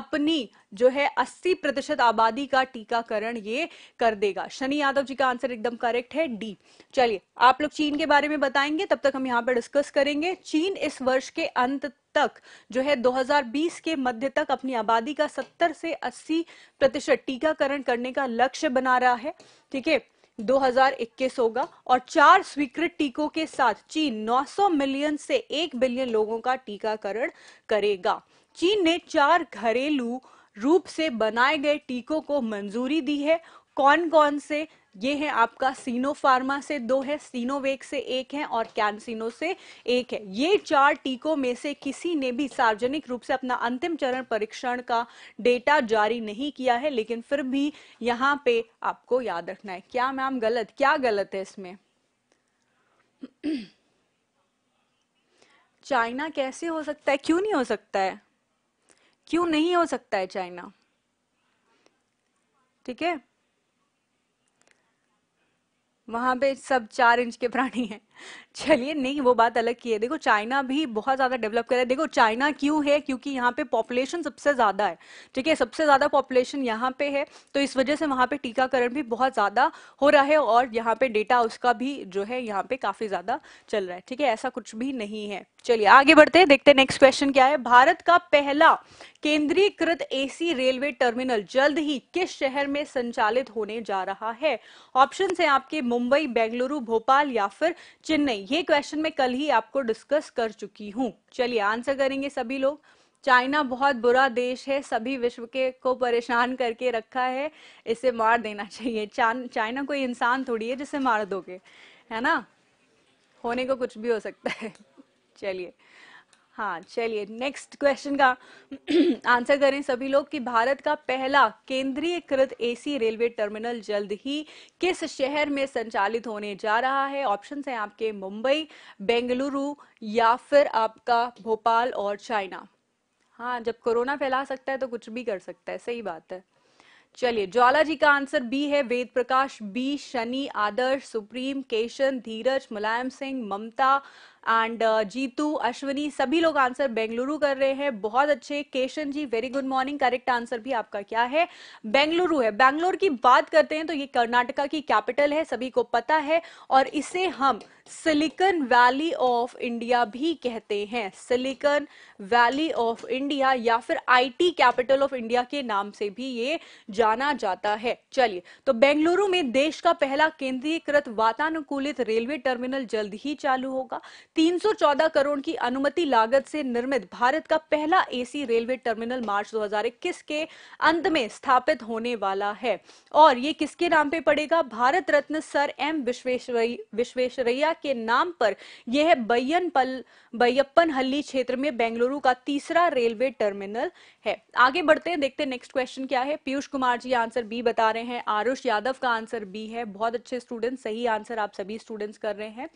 S1: अपनी जो है 80 प्रतिशत आबादी का टीकाकरण ये कर देगा शनि यादव जी का आंसर एकदम करेक्ट है डी चलिए आप लोग चीन के बारे में बताएंगे तब तक हम यहाँ पर डिस्कस करेंगे चीन इस वर्ष के अंत तक जो है 2020 के मध्य तक अपनी आबादी का 70 से 80 प्रतिशत टीकाकरण करने का लक्ष्य बना रहा है ठीक है 2021 होगा और चार स्वीकृत टीकों के साथ चीन 900 मिलियन से 1 बिलियन लोगों का टीकाकरण करेगा चीन ने चार घरेलू रूप से बनाए गए टीकों को मंजूरी दी है कौन कौन से ये है आपका सीनो फार्मा से दो है सीनोवेक से एक है और कैंसिनो से एक है ये चार टीकों में से किसी ने भी सार्वजनिक रूप से अपना अंतिम चरण परीक्षण का डेटा जारी नहीं किया है लेकिन फिर भी यहाँ पे आपको याद रखना है क्या मैम गलत क्या गलत है इसमें चाइना कैसे हो सकता है क्यों नहीं हो सकता है क्यों नहीं हो सकता है चाइना ठीक है वहां पे सब चार इंच के प्राणी हैं चलिए नहीं वो बात अलग की है देखो चाइना भी बहुत ज़्यादा डेवलप कर रहा है देखो चाइना क्यों है क्योंकि यहाँ पे पॉपुलेशन सबसे ज़्यादा है ठीक है सबसे ज़्यादा पॉपुलेशन यहाँ पे है तो इस वजह से वहां पे टीकाकरण भी बहुत ज़्यादा हो रहा है और यहाँ पे डेटा उसका भी जो है यहाँ पे काफ़ी ज़्यादा चल रहा है ठीक है ऐसा कुछ भी नहीं है चलिए आगे बढ़ते हैं देखते हैं नेक्स्ट क्वेश्चन क्या है भारत का पहला केंद्रीकृत एसी रेलवे टर्मिनल जल्द ही किस शहर में संचालित होने जा रहा है ऑप्शन है आपके मुंबई बेंगलुरु भोपाल या फिर चेन्नई ये क्वेश्चन मैं कल ही आपको डिस्कस कर चुकी हूँ चलिए आंसर करेंगे सभी लोग चाइना बहुत बुरा देश है सभी विश्व के को परेशान करके रखा है इसे मार देना चाहिए चाइना कोई इंसान थोड़ी है जिसे मार दोगे है ना होने को कुछ भी हो सकता है चलिए हाँ चलिए नेक्स्ट क्वेश्चन का आंसर करें सभी लोग कि भारत का पहला केंद्रीयकृत एसी रेलवे टर्मिनल जल्द ही किस शहर में संचालित होने जा रहा है ऑप्शन है आपके मुंबई बेंगलुरु या फिर आपका भोपाल और चाइना हाँ जब कोरोना फैला सकता है तो कुछ भी कर सकता है सही बात है चलिए ज्वाला जी का आंसर बी है वेद प्रकाश बी शनि आदर्श सुप्रीम केशन धीरज मुलायम सिंह ममता एंड जीतू अश्वनी सभी लोग आंसर बेंगलुरु कर रहे हैं बहुत अच्छे Keshan ji very good morning correct answer भी आपका क्या है बेंगलुरु है बेंगलोर की बात करते हैं तो ये कर्नाटका की कैपिटल है सभी को पता है और इसे हम सिलिकन वैली ऑफ इंडिया भी कहते हैं सिलिकन वैली ऑफ इंडिया या फिर आईटी कैपिटल ऑफ इंडिया के नाम से भी ये जाना जाता है चलिए तो बेंगलुरु में देश का पहला केंद्रीयकृत वातानुकूलित रेलवे टर्मिनल जल्द ही चालू होगा 314 करोड़ की अनुमति लागत से निर्मित भारत का पहला एसी रेलवे टर्मिनल मार्च 2021 के अंत में स्थापित होने वाला है और ये किसके नाम पे पड़ेगा भारत रत्न सर एम विश्वेश्वरैया के नाम पर यह बैयन पल बैयप्पन हल्ली क्षेत्र में बेंगलुरु का तीसरा रेलवे टर्मिनल है आगे बढ़ते हैं देखते हैं नेक्स्ट क्वेश्चन क्या है पीयूष कुमार जी आंसर बी बता रहे हैं आरुष यादव का आंसर बी है बहुत अच्छे स्टूडेंट सही आंसर आप सभी स्टूडेंट्स कर रहे हैं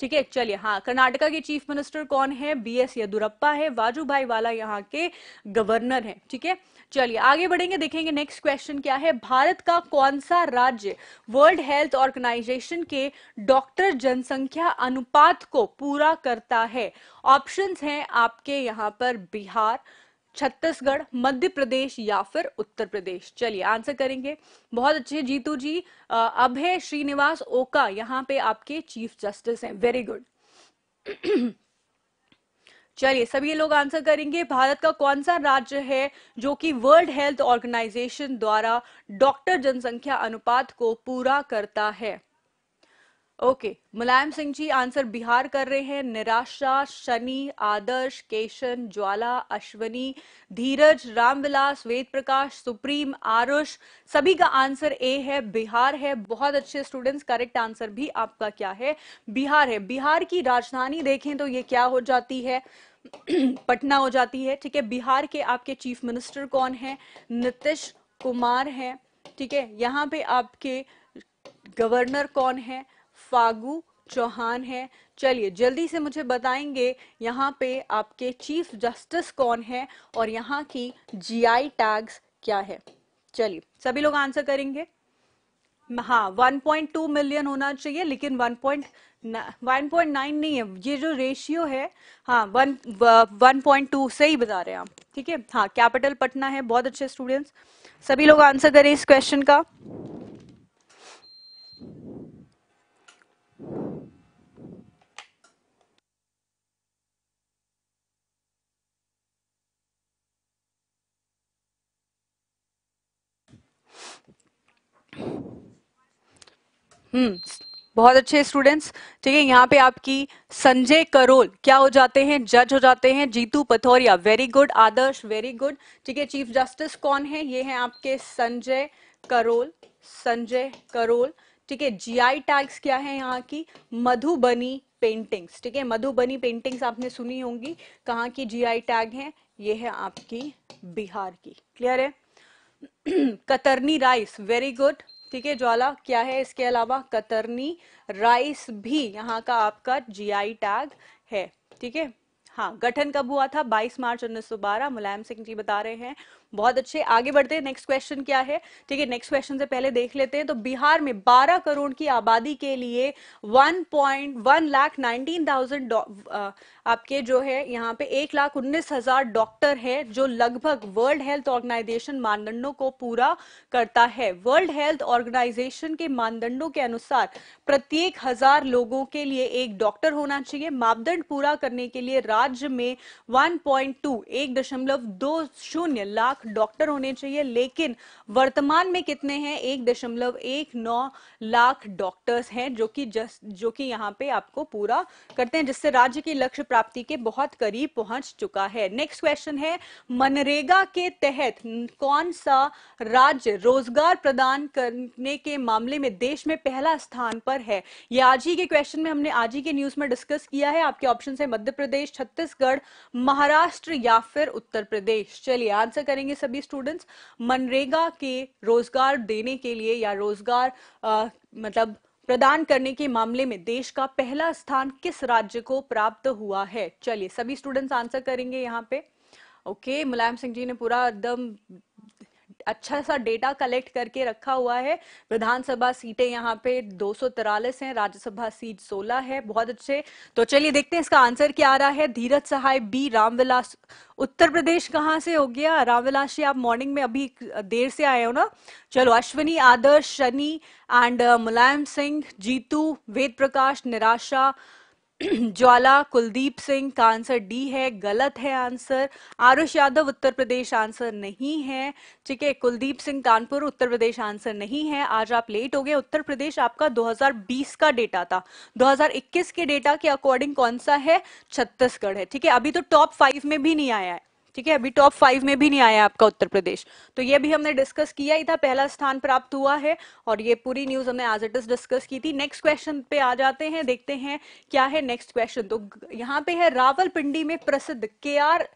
S1: ठीक है चलिए हाँ कर्नाटक कर्नाटका के चीफ मिनिस्टर कौन है बी एस येदुरप्पा है वाजूभाई वाला यहाँ के गवर्नर है ठीक है चलिए आगे बढ़ेंगे देखेंगे नेक्स्ट क्वेश्चन क्या है भारत का कौन सा राज्य वर्ल्ड हेल्थ ऑर्गेनाइजेशन के डॉक्टर जनसंख्या अनुपात को पूरा करता है ऑप्शंस हैं आपके यहाँ पर बिहार छत्तीसगढ़ मध्य प्रदेश या फिर उत्तर प्रदेश चलिए आंसर करेंगे बहुत अच्छे जीतू जी अभय श्रीनिवास ओका यहाँ पे आपके चीफ जस्टिस हैं वेरी गुड चलिए सभी लोग आंसर करेंगे भारत का कौन सा राज्य है जो कि वर्ल्ड हेल्थ ऑर्गेनाइजेशन द्वारा डॉक्टर जनसंख्या अनुपात को पूरा करता है ओके मुलायम सिंह जी आंसर बिहार कर रहे हैं निराशा शनि आदर्श केशन ज्वाला अश्वनी धीरज रामविलास वेद प्रकाश सुप्रीम आरुष सभी का आंसर ए है बिहार है बहुत अच्छे स्टूडेंट्स करेक्ट आंसर भी आपका क्या है बिहार है बिहार की राजधानी देखें तो ये क्या हो जाती है पटना हो जाती है ठीक है बिहार के आपके चीफ मिनिस्टर कौन है नीतीश कुमार है ठीक है यहाँ पे आपके गवर्नर कौन है फागू चौहान है चलिए जल्दी से मुझे बताएंगे यहाँ पे आपके चीफ जस्टिस कौन है और यहाँ की जीआई टैग्स क्या है चलिए सभी लोग आंसर करेंगे हाँ 1.2 मिलियन होना चाहिए लेकिन 1.9 नहीं है ये जो रेशियो है हाँ 1.2 सही बता रहे हैं आप ठीक है हाँ कैपिटल पटना है बहुत अच्छे स्टूडेंट्स सभी लोग आंसर करें इस क्वेश्चन का हम्म बहुत अच्छे स्टूडेंट्स ठीक है यहाँ पे आपकी संजय करोल क्या हो जाते हैं जज हो जाते हैं Jitu Pathoria very good Adarsh very good ठीक है चीफ जस्टिस कौन है ये है आपके संजय करोल संजय करोल ठीक है जीआई टैग्स क्या है यहाँ की मधुबनी पेंटिंग्स ठीक है मधुबनी पेंटिंग्स आपने सुनी होंगी कहाँ की जी टैग है ये है आपकी बिहार की क्लियर है कतरनी राइस वेरी गुड ठीक है ज्वाला क्या है इसके अलावा कतरनी राइस भी यहाँ का आपका जीआई टैग है ठीक है हाँ गठन कब हुआ था 22 मार्च 1912 मुलायम सिंह जी बता रहे हैं बहुत अच्छे आगे बढ़ते हैं नेक्स्ट क्वेश्चन क्या है ठीक है नेक्स्ट क्वेश्चन से पहले देख लेते हैं तो बिहार में 12 करोड़ की आबादी के लिए 1.1 लाख 19,000 आपके जो है यहाँ पे एक लाख उन्नीस हजार डॉक्टर हैं जो लगभग वर्ल्ड हेल्थ ऑर्गेनाइजेशन मानदंडों को पूरा करता है वर्ल्ड हेल्थ ऑर्गेनाइजेशन के मानदंडों के अनुसार प्रत्येक हजार लोगों के लिए एक डॉक्टर होना चाहिए मापदंड पूरा करने के लिए राज्य में 1.2 एक दशमलव दो शून्य लाख डॉक्टर होने चाहिए लेकिन वर्तमान में कितने हैं एक दशमलव एक नौ लाख डॉक्टर्स हैं जो कि जस जो कि यहाँ पे आपको पूरा करते हैं जिससे राज्य के लक्ष्य प्राप्ति के बहुत करीब पहुंच चुका है नेक्स्ट क्वेश्चन है मनरेगा के तहत कौन सा राज्य रोजगार प्रदान करने के मामले में देश में पहला स्थान पर है ये आज ही के क्वेश्चन में हमने आज ही के न्यूज में डिस्कस किया है आपके ऑप्शन है मध्य प्रदेश छत्तीसगढ़ महाराष्ट्र या फिर उत्तर प्रदेश चलिए आंसर करेंगे सभी स्टूडेंट्स मनरेगा के रोजगार देने के लिए या रोजगार आ, मतलब प्रदान करने के मामले में देश का पहला स्थान किस राज्य को प्राप्त हुआ है चलिए सभी स्टूडेंट्स आंसर करेंगे यहाँ पे ओके मुलायम सिंह जी ने पूरा एकदम अच्छा सा डेटा कलेक्ट करके रखा हुआ है विधानसभा सीटें यहाँ पे दो हैं राज्यसभा सीट 16 है बहुत अच्छे तो चलिए देखते हैं इसका आंसर क्या आ रहा है धीरज सहाय बी रामविलास उत्तर प्रदेश कहाँ से हो गया रामविलास जी आप मॉर्निंग में अभी देर से आए हो ना चलो अश्विनी आदर्श शनि एंड मुलायम सिंह जीतू वेद प्रकाश निराशा ज्वाला कुलदीप सिंह का आंसर डी है गलत है आंसर आरुष यादव उत्तर प्रदेश आंसर नहीं है ठीक है कुलदीप सिंह कानपुर उत्तर प्रदेश आंसर नहीं है आज आप लेट हो गए उत्तर प्रदेश आपका 2020 का डेटा था 2021 के डेटा के अकॉर्डिंग कौन सा है छत्तीसगढ़ है ठीक है अभी तो टॉप फाइव में भी नहीं आया है ठीक है अभी टॉप फाइव में भी नहीं आया आपका उत्तर प्रदेश तो ये भी हमने डिस्कस किया ही था पहला स्थान प्राप्त हुआ है और ये पूरी न्यूज हमने आज इट इज डिस्कस की थी नेक्स्ट क्वेश्चन पे आ जाते हैं देखते हैं क्या है नेक्स्ट क्वेश्चन तो यहाँ पे है रावलपिंडी में प्रसिद्ध के आर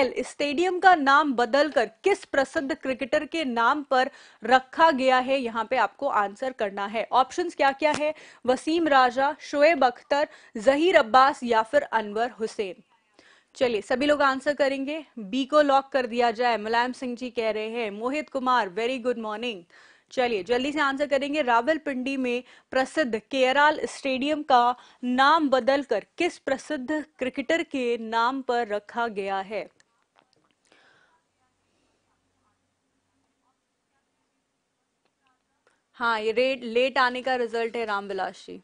S1: एल स्टेडियम का नाम बदलकर किस प्रसिद्ध क्रिकेटर के नाम पर रखा गया है यहाँ पे आपको आंसर करना है ऑप्शन क्या क्या है वसीम राजा शोएब अख्तर जहीर अब्बास या फिर अनवर हुसैन चलिए सभी लोग आंसर करेंगे बी को लॉक कर दिया जाए मुलायम सिंह जी कह रहे हैं Mohit Kumar very good morning चलिए जल्दी से आंसर करेंगे रावलपिंडी में प्रसिद्ध केराल स्टेडियम का नाम बदलकर किस प्रसिद्ध क्रिकेटर के नाम पर रखा गया है हाँ ये रेट लेट आने का रिजल्ट है रामविलास जी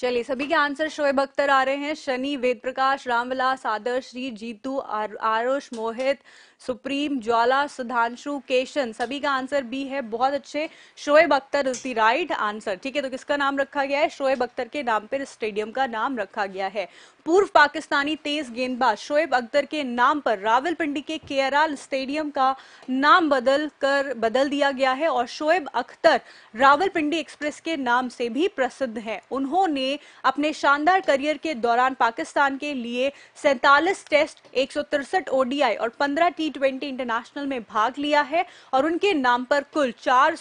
S1: चलिए सभी के आंसर शोएब अख्तर आ रहे हैं शनि वेद प्रकाश रामविलास आदर्श श्री जीतू आरुष मोहित सुप्रीम ज्वाला सुधांशु केशन सभी का आंसर बी है बहुत अच्छे Shoaib Akhtar is the right answer ठीक है तो किसका नाम रखा गया है शोएब अख्तर के नाम पर स्टेडियम का नाम रखा गया है पूर्व पाकिस्तानी तेज गेंदबाज शोएब अख्तर के नाम पर रावलपिंडी के केराल स्टेडियम का नाम बदल कर बदल दिया गया है और शोएब अख्तर रावलपिंडी एक्सप्रेस के नाम से भी प्रसिद्ध हैं उन्होंने अपने शानदार करियर के दौरान पाकिस्तान के लिए सैतालीस टेस्ट एक ओडीआई और पंद्रह टी टी ट्वेंटी इंटरनेशनल में भाग लिया है और उनके नाम पर कुल चार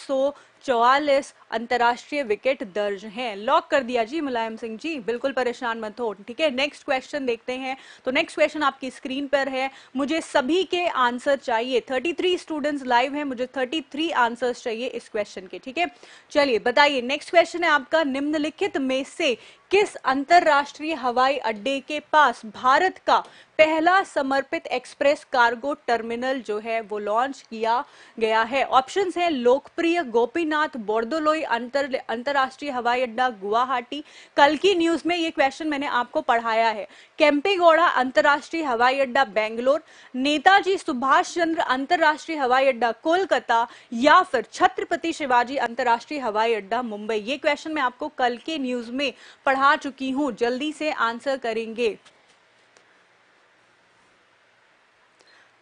S1: चौवालीस अंतर्राष्ट्रीय विकेट दर्ज हैं लॉक कर दिया जी मुलायम सिंह जी बिल्कुल परेशान मत हो ठीक है नेक्स्ट क्वेश्चन देखते हैं तो नेक्स्ट क्वेश्चन आपकी स्क्रीन पर है मुझे सभी के आंसर चाहिए 33 स्टूडेंट्स लाइव हैं मुझे 33 आंसर्स चाहिए इस क्वेश्चन के ठीक है चलिए बताइए नेक्स्ट क्वेश्चन है आपका निम्नलिखित में से किस अंतर्राष्ट्रीय हवाई अड्डे के पास भारत का पहला समर्पित एक्सप्रेस कार्गो टर्मिनल जो है वो लॉन्च किया गया है ऑप्शंस हैं लोकप्रिय गोपीनाथ बोर्दोलोई अंतर अंतर्राष्ट्रीय हवाई अड्डा गुवाहाटी कल की न्यूज में ये क्वेश्चन मैंने आपको पढ़ाया है कैंपेगौड़ा अंतर्राष्ट्रीय हवाई अड्डा बेंगलोर नेताजी सुभाष चंद्र अंतर्राष्ट्रीय हवाई अड्डा कोलकाता या फिर छत्रपति शिवाजी अंतर्राष्ट्रीय हवाई अड्डा मुंबई ये क्वेश्चन मैं आपको कल के न्यूज में पढ़ा पढ़ा चुकी हूं जल्दी से आंसर करेंगे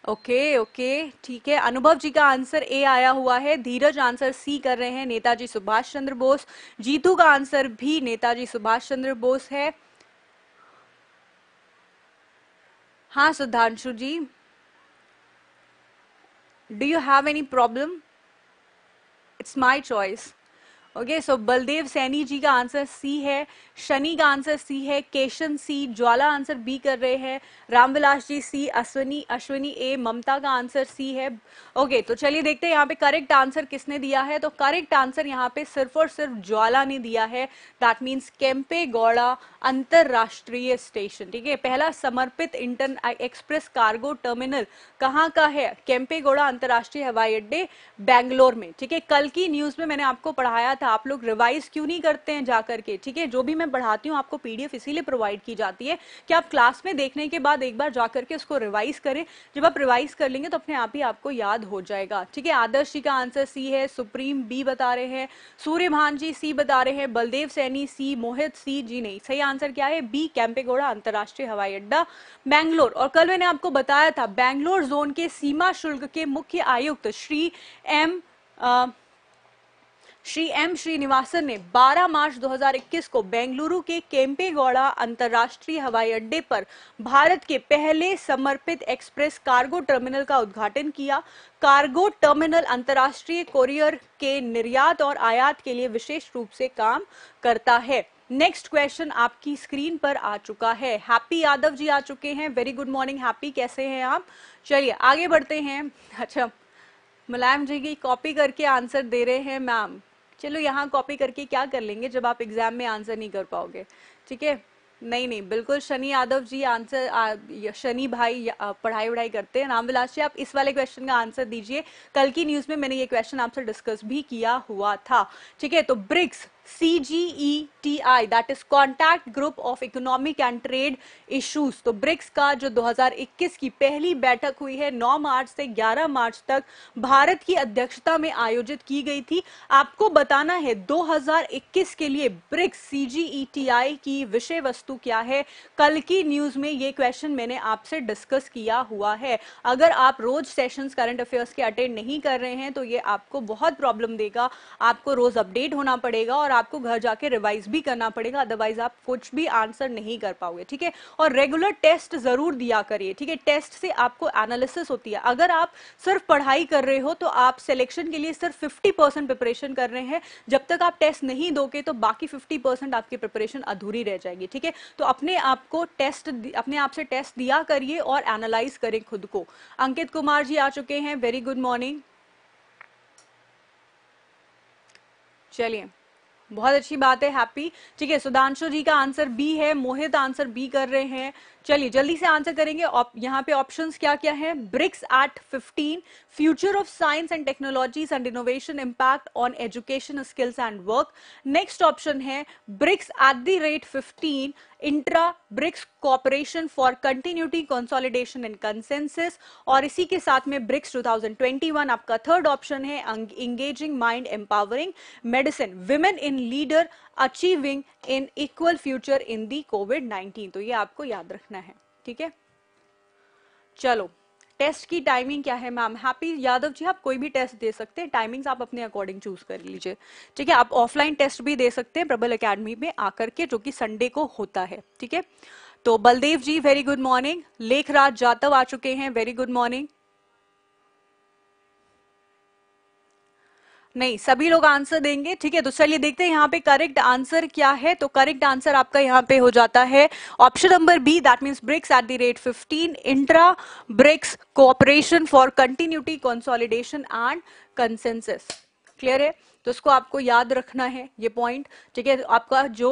S1: ओके ओके ठीक है अनुभव जी का आंसर ए आया हुआ है धीरज आंसर सी कर रहे हैं नेताजी सुभाष चंद्र बोस जीतू का आंसर भी नेताजी सुभाष चंद्र बोस है हाँ Sudhanshu ji do you have any problem it's my choice okay so Baldev Saini ji का आंसर सी है शनि का आंसर सी है केशन सी ज्वाला आंसर बी कर रहे हैं रामविलास जी सी अश्वनी अश्वनी ए ममता का आंसर सी है ओके okay, तो चलिए देखते हैं यहाँ पे करेक्ट आंसर किसने दिया है तो करेक्ट आंसर यहाँ पे सिर्फ और सिर्फ ज्वाला ने दिया है दैट मीन्स कैंपे गौड़ा अंतर्राष्ट्रीय स्टेशन ठीक है पहला समर्पित इंटर एक्सप्रेस कार्गो टर्मिनल कहाँ का है कैंपे गौड़ा अंतर्राष्ट्रीय हवाई अड्डे बैंगलोर में ठीक है कल की न्यूज में मैंने आपको पढ़ाया था था आप लोग रिवाइज क्यों नहीं करते हैं जाकर के ठीक है जो भी मैं पढ़ाती हूँ आपको पीडीएफ इसीलिए प्रोवाइड की जाती है कि आप क्लास में देखने के बाद एक बार जाकर के उसको रिवाइज करें जब आप रिवाइज कर लेंगे तो अपने आप ही आपको याद हो जाएगा ठीक है आदर्श जी का आंसर सी है सुप्रीम बी बता रहे हैं सूर्य जी सी बता रहे हैं बलदेव सैनी सी मोहित सी जी नहीं सही आंसर क्या है बी कैंपेगोड़ा अंतर्राष्ट्रीय हवाई अड्डा बैंगलोर और कल मैंने आपको बताया था बैंगलोर जोन के सीमा शुल्क के मुख्य आयुक्त श्री एम आ, श्री एम श्रीनिवासन ने 12 मार्च 2021 को बेंगलुरु के केम्पेगौड़ा अंतर्राष्ट्रीय हवाई अड्डे पर भारत के पहले समर्पित एक्सप्रेस कार्गो टर्मिनल का उद्घाटन किया कार्गो टर्मिनल अंतर्राष्ट्रीय कोरियर के निर्यात और आयात के लिए विशेष रूप से काम करता है नेक्स्ट क्वेश्चन आपकी स्क्रीन पर आ चुका है हैप्पी यादव जी आ चुके हैं वेरी गुड मॉर्निंग हैप्पी कैसे हैं आप चलिए आगे बढ़ते हैं अच्छा मुलायम जी की कॉपी करके आंसर दे रहे हैं मैम चलो यहाँ कॉपी करके क्या कर लेंगे जब आप एग्जाम में आंसर नहीं कर पाओगे ठीक है नहीं नहीं बिल्कुल शनि यादव जी आंसर शनि भाई पढ़ाई वढ़ाई करते हैं रामविलास जी आप इस वाले क्वेश्चन का आंसर दीजिए कल की न्यूज में मैंने ये क्वेश्चन आपसे डिस्कस भी किया हुआ था ठीक है तो BRICS CGETI that is contact group of economic and trade issues तो ब्रिक्स का जो 2021 की पहली बैठक हुई है 9 मार्च से 11 मार्च तक भारत की अध्यक्षता में आयोजित की गई थी आपको बताना है 2021 के लिए ब्रिक्स आई e की विषय वस्तु क्या है कल की न्यूज में ये क्वेश्चन मैंने आपसे डिस्कस किया हुआ है अगर आप रोज सेशंस करंट अफेयर्स के अटेंड नहीं कर रहे हैं तो ये आपको बहुत प्रॉब्लम देगा आपको रोज अपडेट होना पड़ेगा और आपको घर जाके रिवाइज भी करना पड़ेगा अदरवाइज आप कुछ भी आंसर नहीं कर पाओगे ठीक है और रेगुलर टेस्ट जरूर दिया करिए ठीक है टेस्ट से आपको एनालिसिस होती है अगर आप सिर्फ पढ़ाई कर रहे हो तो आप सिलेक्शन के लिए सिर्फ फिफ्टी परसेंट प्रिपरेशन कर रहे हैं जब तक आप टेस्ट नहीं दोगे तो बाकी फिफ्टी परसेंट आपकी प्रिपरेशन अधूरी रह जाएगी ठीक है तो अपने आप को टेस्ट अपने आप से टेस्ट दिया करिए और एनालाइज करें खुद को अंकित कुमार जी आ चुके हैं वेरी गुड मॉर्निंग चलिए बहुत अच्छी बात है हैप्पी ठीक है सुधांशु जी का आंसर बी है मोहित आंसर बी कर रहे हैं चलिए जल्दी से आंसर करेंगे यहाँ पे ऑप्शंस क्या क्या हैं BRICS at 15 future of science and technologies and innovation impact on education skills and work next option है BRICS at the rate 15 intra BRICS cooperation for continuity consolidation and consensus और इसी के साथ में ब्रिक्स 2021 आपका थर्ड ऑप्शन है engaging mind empowering medicine women in leader achieving in equal future in the COVID 19 तो ये आपको याद रखना है ठीक है चलो टेस्ट की टाइमिंग क्या है मैम हैप्पी यादव जी आप कोई भी टेस्ट दे सकते हैं टाइमिंग्स आप अपने अकॉर्डिंग चूज कर लीजिए ठीक है आप ऑफलाइन टेस्ट भी दे सकते हैं प्रबल एकेडमी में आकर के जो कि संडे को होता है ठीक है तो Baldev ji very good morning Lekhraj Jatav आ चुके हैं वेरी गुड मॉर्निंग नहीं सभी लोग आंसर देंगे ठीक है तो चलिए देखते हैं यहाँ पे करेक्ट आंसर क्या है तो करेक्ट आंसर आपका यहाँ पे हो जाता है option number B that means BRICS at the rate 15 intra BRICS cooperation for continuity consolidation and consensus clear है तो इसको आपको याद रखना है ये पॉइंट ठीक है आपका जो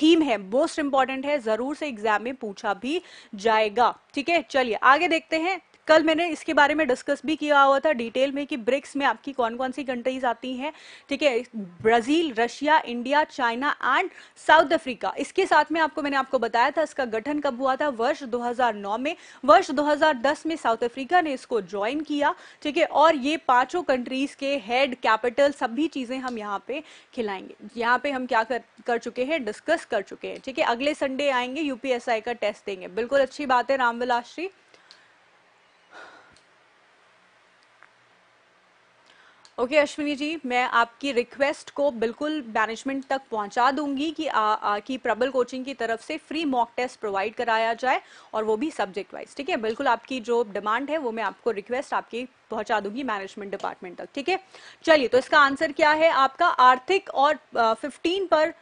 S1: थीम है मोस्ट इंपॉर्टेंट है जरूर से एग्जाम में पूछा भी जाएगा ठीक है चलिए आगे देखते हैं कल मैंने इसके बारे में डिस्कस भी किया हुआ था डिटेल में कि ब्रिक्स में आपकी कौन कौन सी कंट्रीज आती हैं ठीक है Brazil Russia India China and South Africa इसके साथ में आपको मैंने आपको बताया था इसका गठन कब हुआ था वर्ष 2009 में वर्ष 2010 में साउथ अफ्रीका ने इसको ज्वाइन किया ठीक है और ये पांचों कंट्रीज के हेड कैपिटल सभी चीजें हम यहाँ पे खिलाएंगे यहाँ पे हम क्या कर, कर चुके हैं डिस्कस कर चुके हैं ठीक है अगले संडे आएंगे यूपीएसआई का टेस्ट देंगे बिल्कुल अच्छी बात है रामविलास श्री ओके okay, अश्विनी जी मैं आपकी रिक्वेस्ट को बिल्कुल मैनेजमेंट तक पहुंचा दूंगी कि आ, आ, कि प्रबल कोचिंग की तरफ से फ्री मॉक टेस्ट प्रोवाइड कराया जाए और वो भी सब्जेक्ट वाइज ठीक है बिल्कुल आपकी जो डिमांड है वो मैं आपको रिक्वेस्ट आपकी पहुंचा दूंगी मैनेजमेंट डिपार्टमेंट तक ठीक है चलिए तो इसका आंसर क्या है आपका आर्थिक और फिफ्टीन पर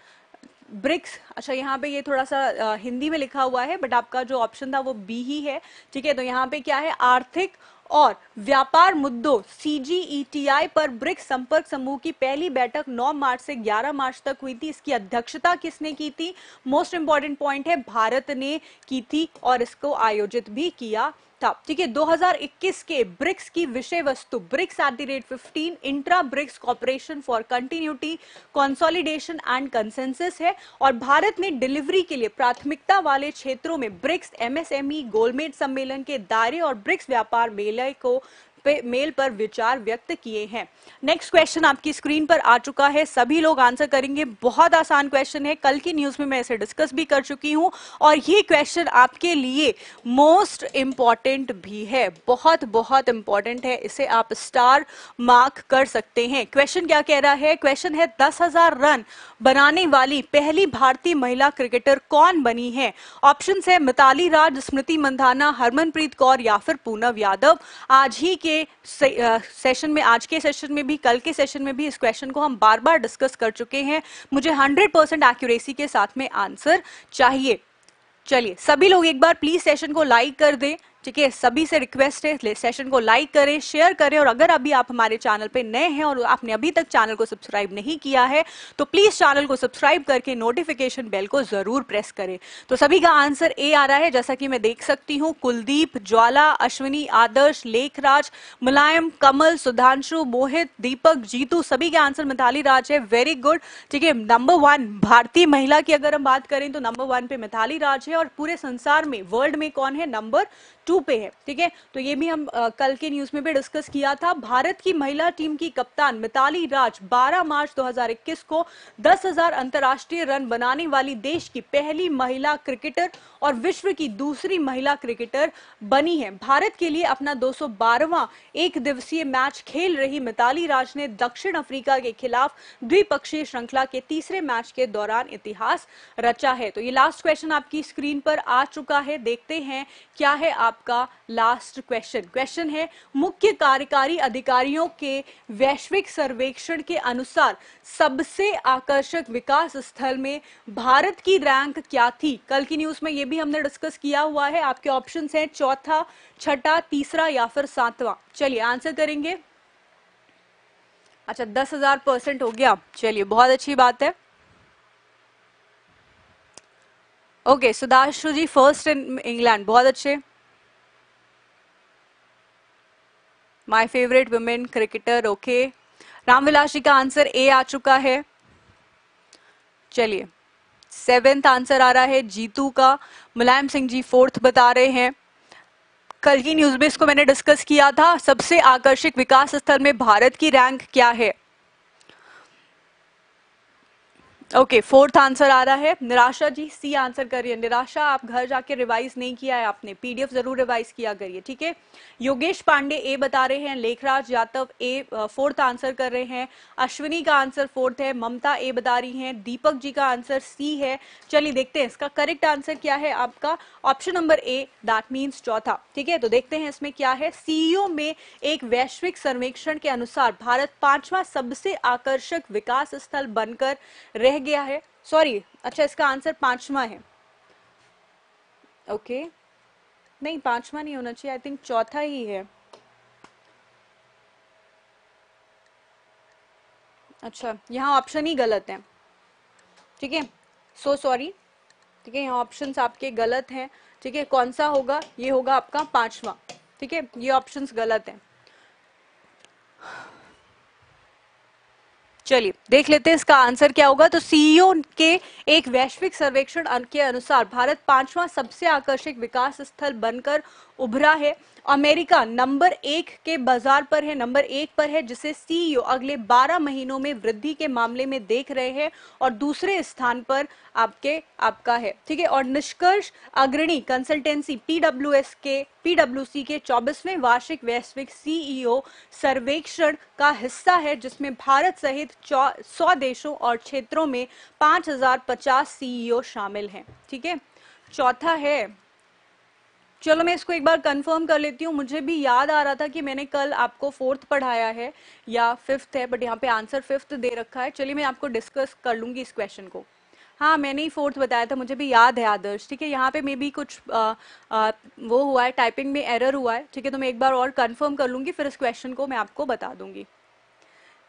S1: ब्रिक्स अच्छा यहाँ पे ये थोड़ा सा आ, हिंदी में लिखा हुआ है बट आपका जो ऑप्शन था वो बी ही है ठीक है तो यहाँ पे क्या है आर्थिक और व्यापार मुद्दों सीजीईटीआई e पर ब्रिक्स संपर्क समूह की पहली बैठक 9 मार्च से 11 मार्च तक हुई थी इसकी अध्यक्षता किसने की थी मोस्ट इंपॉर्टेंट पॉइंट है भारत ने की थी और इसको आयोजित भी किया था ठीक है 2021 के ब्रिक्स की विषय वस्तु BRICS at the rate fifteen intra BRICS cooperation for continuity consolidation and consensus है और भारत ने डिलीवरी के लिए प्राथमिकता वाले क्षेत्रों में ब्रिक्स एमएसएमई गोलमेट e, सम्मेलन के दायरे और ब्रिक्स व्यापार मेले को पे मेल पर विचार व्यक्त किए हैं नेक्स्ट क्वेश्चन आपकी स्क्रीन पर आ चुका है सभी लोग आंसर करेंगे बहुत आसान क्वेश्चन है कल की न्यूज में मैं इसे डिस्कस भी कर चुकी हूं और ये क्वेश्चन आपके लिए मोस्ट इंपॉर्टेंट भी है बहुत बहुत इंपॉर्टेंट है इसे आप स्टार मार्क कर सकते हैं क्वेश्चन क्या कह रहा है क्वेश्चन है दस हजार रन बनाने वाली पहली भारतीय महिला क्रिकेटर कौन बनी है ऑप्शन है मिताली राज स्मृति मंधाना हरमनप्रीत कौर या फिर पूनम यादव आज ही के के सेशन में आज के सेशन में भी कल के सेशन में भी इस क्वेश्चन को हम बार बार डिस्कस कर चुके हैं मुझे 100 परसेंट एक्यूरेसी के साथ में आंसर चाहिए चलिए सभी लोग एक बार प्लीज सेशन को लाइक कर दें ठीक है सभी से रिक्वेस्ट है सेशन को लाइक करें शेयर करें और अगर अभी आप हमारे चैनल पे नए हैं और आपने अभी तक चैनल को सब्सक्राइब नहीं किया है तो प्लीज चैनल को सब्सक्राइब करके नोटिफिकेशन बेल को जरूर प्रेस करें तो सभी का आंसर ए आ रहा है जैसा कि मैं देख सकती हूँ कुलदीप ज्वाला अश्विनी आदर्श लेखराज मुलायम कमल सुधांशु मोहित दीपक जीतू सभी के आंसर मिथाली राज है वेरी गुड ठीक है नंबर वन भारतीय महिला की अगर हम बात करें तो नंबर वन पे मिथाली राज है और पूरे संसार में वर्ल्ड में कौन है नंबर टू पे है ठीक है तो ये भी हम आ, कल के न्यूज में भी डिस्कस किया था भारत की महिला टीम की कप्तान मिताली राज 12 मार्च 2021 को 10,000 अंतर्राष्ट्रीय रन बनाने वाली देश की पहली महिला क्रिकेटर और विश्व की दूसरी महिला क्रिकेटर बनी है भारत के लिए अपना 212वां एक दिवसीय मैच खेल रही मिताली राज ने दक्षिण अफ्रीका के खिलाफ द्विपक्षीय श्रृंखला के तीसरे मैच के दौरान इतिहास रचा है तो ये लास्ट क्वेश्चन आपकी स्क्रीन पर आ चुका है देखते हैं क्या है आप आपका लास्ट क्वेश्चन क्वेश्चन है मुख्य कार्यकारी अधिकारियों के वैश्विक सर्वेक्षण के अनुसार सबसे आकर्षक विकास स्थल में भारत की रैंक क्या थी कल की न्यूज में ये भी हमने डिस्कस किया हुआ है आपके ऑप्शन हैं चौथा छठा तीसरा या फिर सातवां चलिए आंसर करेंगे अच्छा दस हजार परसेंट हो गया चलिए बहुत अच्छी बात है okay Sudhanshu ji first in England बहुत अच्छे my favourite women cricketer okay Ramvilas ji का आंसर ए आ चुका है चलिए सेवेंथ आंसर आ रहा है जीतू का मुलायम सिंह जी फोर्थ बता रहे हैं कल की न्यूज में इसको मैंने डिस्कस किया था सबसे आकर्षक विकास स्थल में भारत की रैंक क्या है ओके फोर्थ आंसर आ रहा है निराशा जी सी आंसर करिए निराशा आप घर जाके रिवाइज नहीं किया है आपने पीडीएफ जरूर रिवाइज किया करिए ठीक है योगेश पांडे ए बता रहे हैं Lekhraj Yadav A fourth answer कर रहे हैं अश्विनी का आंसर फोर्थ है ममता ए बता रही हैं दीपक जी का आंसर सी है चलिए देखते हैं इसका करेक्ट आंसर क्या है आपका option number A that means चौथा ठीक है तो देखते हैं इसमें क्या है सीईओ e में एक वैश्विक सर्वेक्षण के अनुसार भारत पांचवा सबसे आकर्षक विकास स्थल बनकर रह गया है सॉरी अच्छा इसका आंसर पांचवा है ओके okay. नहीं पांचवा नहीं होना चाहिए आई थिंक चौथा ही है अच्छा यहाँ ऑप्शन ही गलत है ठीक है सो सॉरी ठीक है यहाँ ऑप्शंस आपके गलत हैं ठीक है कौन सा होगा ये होगा आपका पांचवा ठीक है ये ऑप्शंस गलत हैं चलिए देख लेते हैं इसका आंसर क्या होगा तो सीईओ e के एक वैश्विक सर्वेक्षण के अनुसार भारत पांचवा सबसे आकर्षक विकास स्थल बनकर उभरा है अमेरिका नंबर एक के बाजार पर है नंबर एक पर है जिसे सीईओ e अगले 12 महीनों में वृद्धि के मामले में देख रहे हैं और दूसरे स्थान पर आपके आपका है ठीक है और निष्कर्ष अग्रणी कंसल्टेंसी पीडब्ल्यू के पीडब्ल्यूसी के 24वें वार्षिक वैश्विक सीईओ e सर्वेक्षण का हिस्सा है जिसमें भारत सहित सौ देशों और क्षेत्रों में 5050 सीईओ e शामिल हैं ठीक है चौथा है चलो मैं इसको एक बार कंफर्म कर लेती हूँ मुझे भी याद आ रहा था कि मैंने कल आपको फोर्थ पढ़ाया है या फिफ्थ है बट यहाँ पे आंसर फिफ्थ दे रखा है चलिए मैं आपको डिस्कस कर लूंगी इस क्वेश्चन को हाँ मैंने ही फोर्थ बताया था मुझे भी याद है आदर्श ठीक है यहाँ पे मे भी कुछ आ, आ, वो हुआ है टाइपिंग में एरर हुआ है ठीक है तो मैं एक बार और कंफर्म कर लूंगी फिर इस क्वेश्चन को मैं आपको बता दूंगी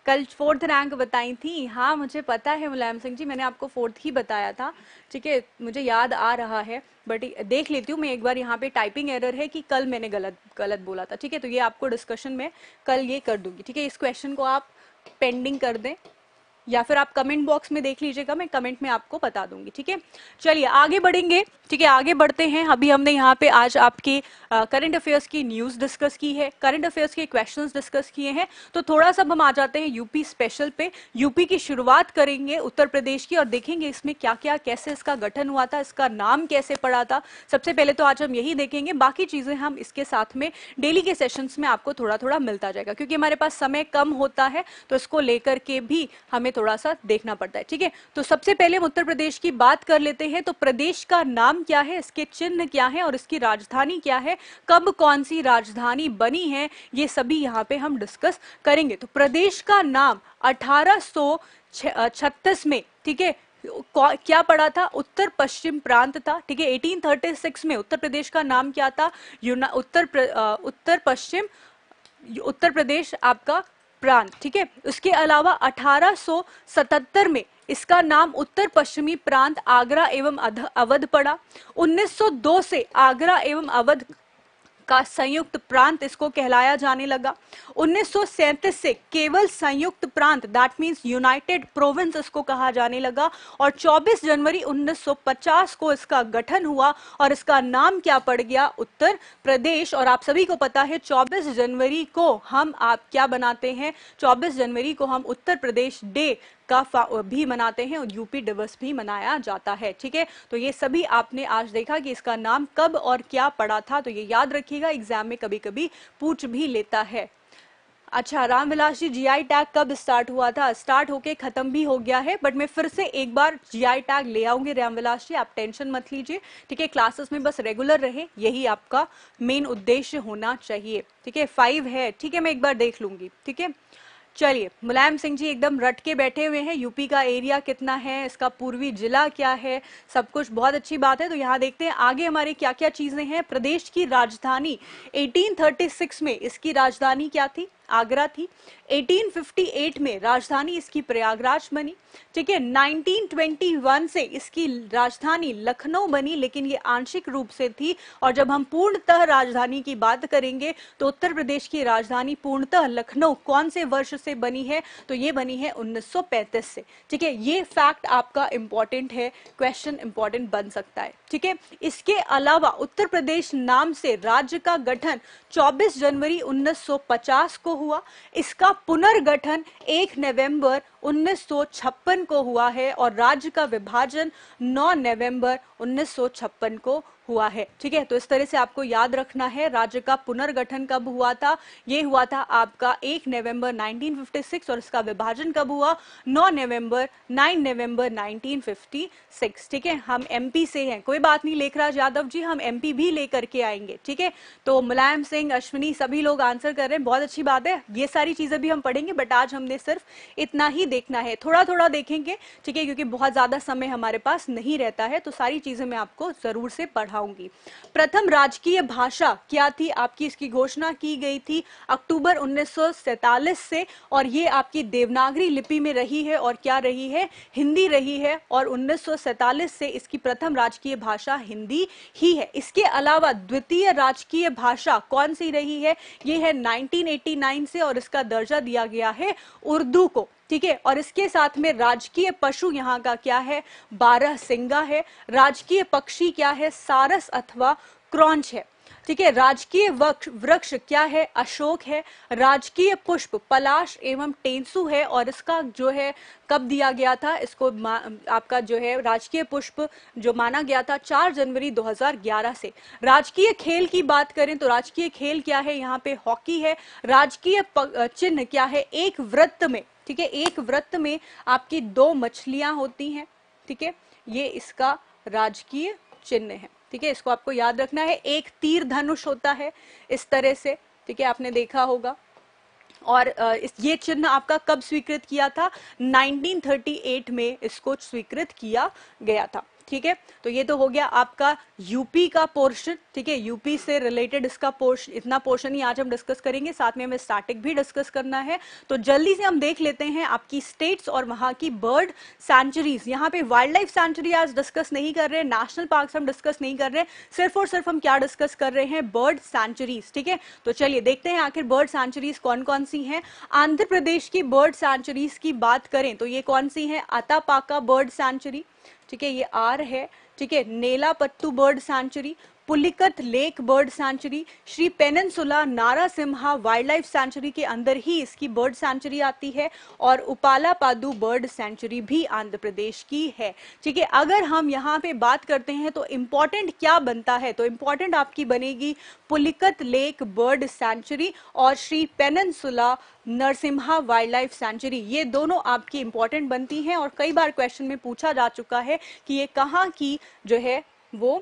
S1: कल फोर्थ रैंक बताई थी हाँ मुझे पता है मुलायम सिंह जी मैंने आपको फोर्थ ही बताया था ठीक है मुझे याद आ रहा है बट देख लेती हूँ मैं एक बार यहाँ पे टाइपिंग एरर है कि कल मैंने गलत गलत बोला था ठीक है तो ये आपको डिस्कशन में कल ये कर दूंगी ठीक है इस क्वेश्चन को आप पेंडिंग कर दें या फिर आप कमेंट बॉक्स में देख लीजिएगा मैं कमेंट में आपको बता दूंगी ठीक है चलिए आगे बढ़ेंगे ठीक है आगे बढ़ते हैं अभी हमने यहाँ पे आज आपके करंट अफेयर्स की न्यूज़ डिस्कस की है करंट अफेयर्स के क्वेश्चंस डिस्कस किए हैं तो थोड़ा सा हम आ जाते हैं यूपी स्पेशल पे यूपी की शुरुआत करेंगे उत्तर प्रदेश की और देखेंगे इसमें क्या क्या कैसे इसका गठन हुआ था इसका नाम कैसे पड़ा था सबसे पहले तो आज हम यही देखेंगे बाकी चीज़ें हम इसके साथ में डेली के सेशन में आपको थोड़ा थोड़ा मिलता जाएगा क्योंकि हमारे पास समय कम होता है तो इसको लेकर के भी हमें थोड़ा सा देखना पड़ता है ठीक है तो सबसे पहले हम उत्तर प्रदेश की बात कर लेते हैं तो प्रदेश का नाम क्या है इसके चिन्ह क्या है और इसकी राजधानी क्या है कब कौन सी राजधानी बनी है ये सभी यहाँ पे हम डिस्कस करेंगे तो प्रदेश का नाम अठारह में ठीक है क्या पड़ा था उत्तर पश्चिम प्रांत था ठीक है 1836 में उत्तर प्रदेश का नाम क्या था उत्तर प्र, उत्तर पश्चिम उत्तर प्रदेश आपका प्रांत ठीक है उसके अलावा 1877 में इसका नाम उत्तर पश्चिमी प्रांत आगरा एवं अवध पड़ा 1902 से आगरा एवं अवध का संयुक्त प्रांत इसको कहलाया जाने लगा 1937 से केवल संयुक्त प्रांत दैट मीन्स यूनाइटेड प्रोविंस इसको कहा जाने लगा और 24 जनवरी 1950 को इसका गठन हुआ और इसका नाम क्या पड़ गया उत्तर प्रदेश और आप सभी को पता है 24 जनवरी को हम आप क्या बनाते हैं 24 जनवरी को हम उत्तर प्रदेश डे का भी मनाते हैं और यूपी दिवस भी मनाया जाता है ठीक है तो ये सभी आपने आज देखा कि इसका नाम कब और क्या पड़ा था तो ये याद रखिएगा एग्जाम में कभी कभी पूछ भी लेता है अच्छा रामविलास जी जीआई टैग कब स्टार्ट हुआ था स्टार्ट होके खत्म भी हो गया है बट मैं फिर से एक बार जीआई टैग ले आऊंगी रामविलास जी आप टेंशन मत लीजिए ठीक है क्लासेस में बस रेगुलर रहे यही आपका मेन उद्देश्य होना चाहिए ठीक है फाइव है ठीक है मैं एक बार देख लूंगी ठीक है चलिए मुलायम सिंह जी एकदम रट के बैठे हुए हैं यूपी का एरिया कितना है इसका पूर्वी जिला क्या है सब कुछ बहुत अच्छी बात है तो यहाँ देखते हैं आगे हमारे क्या क्या चीजें हैं प्रदेश की राजधानी 1836 में इसकी राजधानी क्या थी आगरा थी 1858 में राजधानी इसकी प्रयागराज बनी ठीक है 1921 से इसकी राजधानी लखनऊ बनी लेकिन ये आंशिक रूप से थी और जब हम पूर्णतः राजधानी की बात करेंगे तो उत्तर प्रदेश की राजधानी पूर्णतः लखनऊ कौन से वर्ष से बनी है तो ये बनी है 1935 से ठीक है ये फैक्ट आपका इंपॉर्टेंट है क्वेश्चन इंपॉर्टेंट बन सकता है ठीक है इसके अलावा उत्तर प्रदेश नाम से राज्य का गठन 24 जनवरी 1950 को हुआ इसका पुनर्गठन 1 नवंबर 1956 को हुआ है और राज्य का विभाजन 9 नवंबर 1956 को हुआ है ठीक है तो इस तरह से आपको याद रखना है राज्य का पुनर्गठन कब हुआ था यह हुआ था आपका 1 नवंबर 1956 और इसका विभाजन कब हुआ 9 नवंबर 9 नवंबर 1956 ठीक है हम एमपी से हैं कोई बात नहीं लेखराज यादव जी हम एमपी भी लेकर के आएंगे ठीक है तो मुलायम सिंह अश्विनी सभी लोग आंसर कर रहे हैं बहुत अच्छी बात है ये सारी चीजें भी हम पढ़ेंगे बट आज हमने सिर्फ इतना ही देखना है थोड़ा थोड़ा देखेंगे ठीक है क्योंकि बहुत ज्यादा समय हमारे पास नहीं रहता है तो सारी चीजें मैं आपको जरूर से पढ़ा पढ़ाऊंगी प्रथम राजकीय भाषा क्या थी आपकी इसकी घोषणा की गई थी अक्टूबर 1947 से और ये आपकी देवनागरी लिपि में रही है और क्या रही है हिंदी रही है और 1947 से इसकी प्रथम राजकीय भाषा हिंदी ही है इसके अलावा द्वितीय राजकीय भाषा कौन सी रही है ये है नाइनटीन से और इसका दर्जा दिया गया है उर्दू को ठीक है और इसके साथ में राजकीय पशु यहाँ का क्या है बारह सिंगा है राजकीय पक्षी क्या है सारस अथवा क्रॉन्च है ठीक है राजकीय वृक्ष क्या है अशोक है राजकीय पुष्प पलाश एवं टेंसु है और इसका जो है कब दिया गया था इसको आपका जो है राजकीय पुष्प जो माना गया था 4 जनवरी 2011 से राजकीय खेल की बात करें तो राजकीय खेल क्या है यहाँ पे हॉकी है राजकीय चिन्ह क्या है एक वृत्त में ठीक है एक व्रत में आपकी दो मछलियां होती हैं ठीक है ये इसका राजकीय चिन्ह है ठीक है इसको आपको याद रखना है एक तीर धनुष होता है इस तरह से ठीक है आपने देखा होगा और इस ये चिन्ह आपका कब स्वीकृत किया था 1938 में इसको स्वीकृत किया गया था ठीक है तो ये तो हो गया आपका यूपी का पोर्शन ठीक है यूपी से रिलेटेड इसका पोर्शन इतना पोर्शन ही आज हम डिस्कस करेंगे साथ में हमें स्टैटिक भी डिस्कस करना है तो जल्दी से हम देख लेते हैं आपकी स्टेट्स और वहां की बर्ड सेंचुरीज यहाँ पे वाइल्ड लाइफ सेंचुरी आज डिस्कस नहीं कर रहे नेशनल पार्क हम डिस्कस नहीं कर रहे सिर्फ और सिर्फ हम क्या डिस्कस कर रहे हैं बर्ड सेंचुरीज ठीक है तो चलिए देखते हैं आखिर बर्ड सेंचुरीज कौन कौन सी है आंध्र प्रदेश की बर्ड सेंचुरीज की बात करें तो ये कौन सी है अतापाका बर्ड सेंचुरी ठीक है ये आर है ठीक है Nelapattu bird sanctuary Pulicat lake bird sanctuary Sri Penusila Narasimha wild wildlife century के अंदर ही इसकी बर्ड सेंचुरी आती है और उपाला पादू बर्ड सेंचुरी भी आंध्र प्रदेश की है ठीक है अगर हम यहाँ पे बात करते हैं तो इम्पोर्टेंट क्या बनता है तो इम्पोर्टेंट आपकी बनेगी पुलिकत लेक बर्ड सेंचुरी और Sri Penusila Narasimha wildlife sanctuary ये दोनों आपकी इंपॉर्टेंट बनती हैं और कई बार क्वेश्चन में पूछा जा चुका है कि ये कहाँ की जो है वो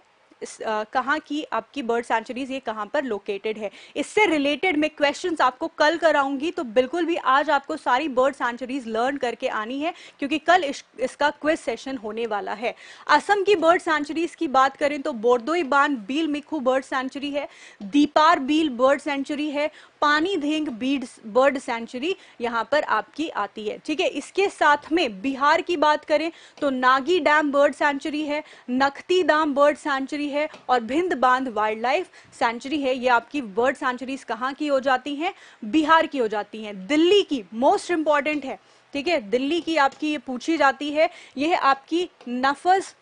S1: कहाँ की आपकी बर्ड सेंचुरीज ये कहाँ पर लोकेटेड है इससे रिलेटेड मैं क्वेश्चंस आपको कल कराऊंगी तो बिल्कुल भी आज आपको सारी बर्ड सेंचुरीज लर्न करके आनी है क्योंकि कल इस, इसका क्विज सेशन होने वाला है असम की बर्ड सेंचुरीज की बात करें तो बोर्दोई बान बील मिखू बर्ड सेंचुरी है दीपार बील बर्ड सेंचुरी है पानी धेंग बीड बर्ड सेंचुरी यहाँ पर आपकी आती है ठीक है इसके साथ में बिहार की बात करें तो नागी डैम बर्ड सेंचुरी है नखती दाम बर्ड सेंचुरी है और भिंद बांध वाइल्ड लाइफ सेंचुरी है ये आपकी बर्ड सेंचुरीज कहाँ की हो जाती हैं बिहार की हो जाती हैं दिल्ली की मोस्ट इंपॉर्टेंट है ठीक है दिल्ली की आपकी ये पूछी जाती है यह आपकी नफस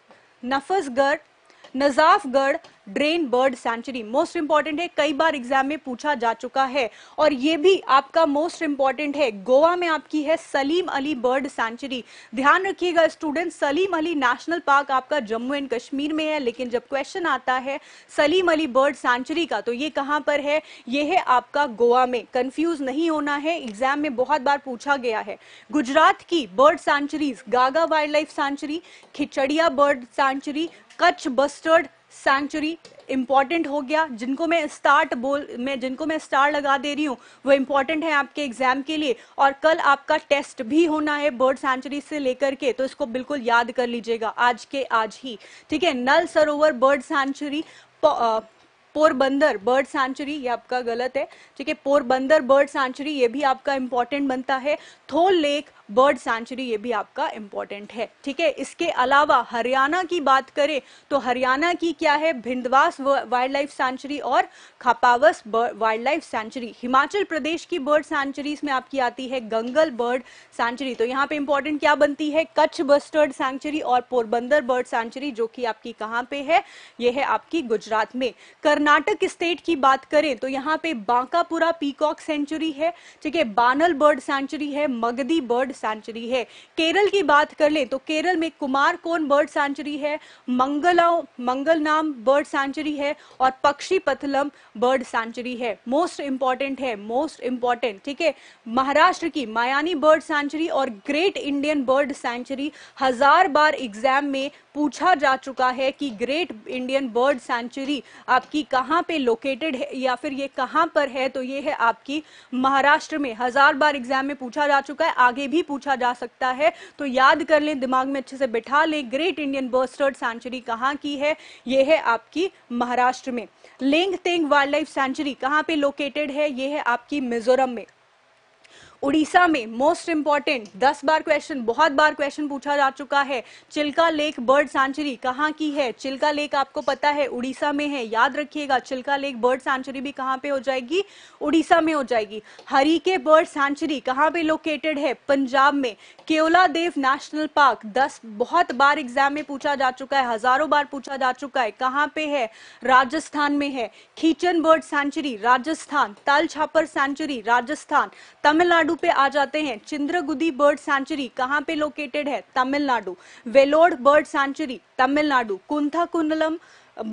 S1: नफसगढ़ Najafgarh drain bird sanctuary most important है कई बार एग्जाम में पूछा जा चुका है और ये भी आपका मोस्ट इंपॉर्टेंट है गोवा में आपकी है सलीम अली बर्ड सेंचुरी ध्यान रखिएगा student Salim Ali national park आपका जम्मू एंड कश्मीर में है लेकिन जब क्वेश्चन आता है सलीम अली बर्ड सेंचुरी का तो ये कहां पर है ये है आपका गोवा में कंफ्यूज नहीं होना है एग्जाम में बहुत बार पूछा गया है गुजरात की bird sanctuaries Gaga wildlife sanctuary Khijadiya bird sanctuary Kutch bustard sanctuary important हो गया जिनको मैं स्टार्ट बोल मैं जिनको मैं स्टार लगा दे रही हूँ वो इंपॉर्टेंट है आपके एग्जाम के लिए और कल आपका टेस्ट भी होना है बर्ड सेंचुरी से लेकर के तो इसको बिल्कुल याद कर लीजिएगा आज के आज ही ठीक है Nal Sarovar bird sanctuary Porbandar bird sanctuary ये आपका गलत है ठीक है पोरबंदर बर्ड सेंचुरी ये भी आपका इंपॉर्टेंट बनता है थोल लेक बर्ड सेंचुरी ये भी आपका इंपॉर्टेंट है ठीक है इसके अलावा हरियाणा की बात करें तो हरियाणा की क्या है भिंदवास वाइल्ड लाइफ सेंचुरी और खपावस wildlife sanctuary Himachal Pradesh की बर्ड सेंचुरीज में आपकी आती है गंगल बर्ड सेंचुरी तो यहाँ पे इंपॉर्टेंट क्या बनती है कच्छ बस्टर्ड सेंचुरी और पोरबंदर बर्ड सेंचुरी जो की आपकी कहाँ पे है ये है आपकी गुजरात में कर्नाटक स्टेट की बात करें तो यहाँ पे बांकापुरा पीकॉक सेंचुरी है ठीक है बानल बर्ड सेंचुरी है मगदी बर्ड सेंचुरी है केरल की बात कर ले तो केरल में कुमार कोन बर्ड सेंचुरी है मंगला मंगल नाम बर्ड सेंचुरी है और पक्षी पथलम बर्ड सेंचुरी है मोस्ट इंपॉर्टेंट है मोस्ट इंपॉर्टेंट ठीक है महाराष्ट्र की मायानी बर्ड सेंचुरी और ग्रेट इंडियन बर्ड सेंचुरी हजार बार एग्जाम में पूछा जा चुका है कि ग्रेट इंडियन बर्ड सेंचुरी आपकी कहां पे लोकेटेड है या फिर ये कहां पर है तो ये है आपकी महाराष्ट्र में हजार बार एग्जाम में पूछा जा चुका है आगे भी पूछा जा सकता है तो याद कर लें दिमाग में अच्छे से बिठा लें ग्रेट इंडियन बर्स्टर्ड सेंचुरी कहाँ की है ये है आपकी महाराष्ट्र में Lengteng wildlife sanctuary कहाँ पे लोकेटेड है ये है आपकी मिजोरम में उड़ीसा में मोस्ट इंपॉर्टेंट दस बार क्वेश्चन बहुत बार क्वेश्चन पूछा जा चुका है चिल्का लेक बर्ड सेंचुरी कहाँ की है चिल्का लेक आपको पता है उड़ीसा में है याद रखिएगा चिल्का लेक बर्ड सेंचुरी भी कहाँ पे हो जाएगी उड़ीसा में हो जाएगी हरी के बर्ड सेंचुरी कहाँ पे लोकेटेड है पंजाब में केवला देव नेशनल पार्क दस बहुत बार एग्जाम में पूछा जा चुका है हजारों बार पूछा जा चुका है कहाँ पे है राजस्थान में है खीचन बर्ड सेंचुरी राजस्थान ताल छापर सेंचुरी राजस्थान तमिलनाडु पे आ जाते हैं चिंद्रगुदी बर्ड सेंचुरी कहाँ पे लोकेटेड है Tamil Nadu Vellode bird sanctuary Tamil Nadu Koonthankulam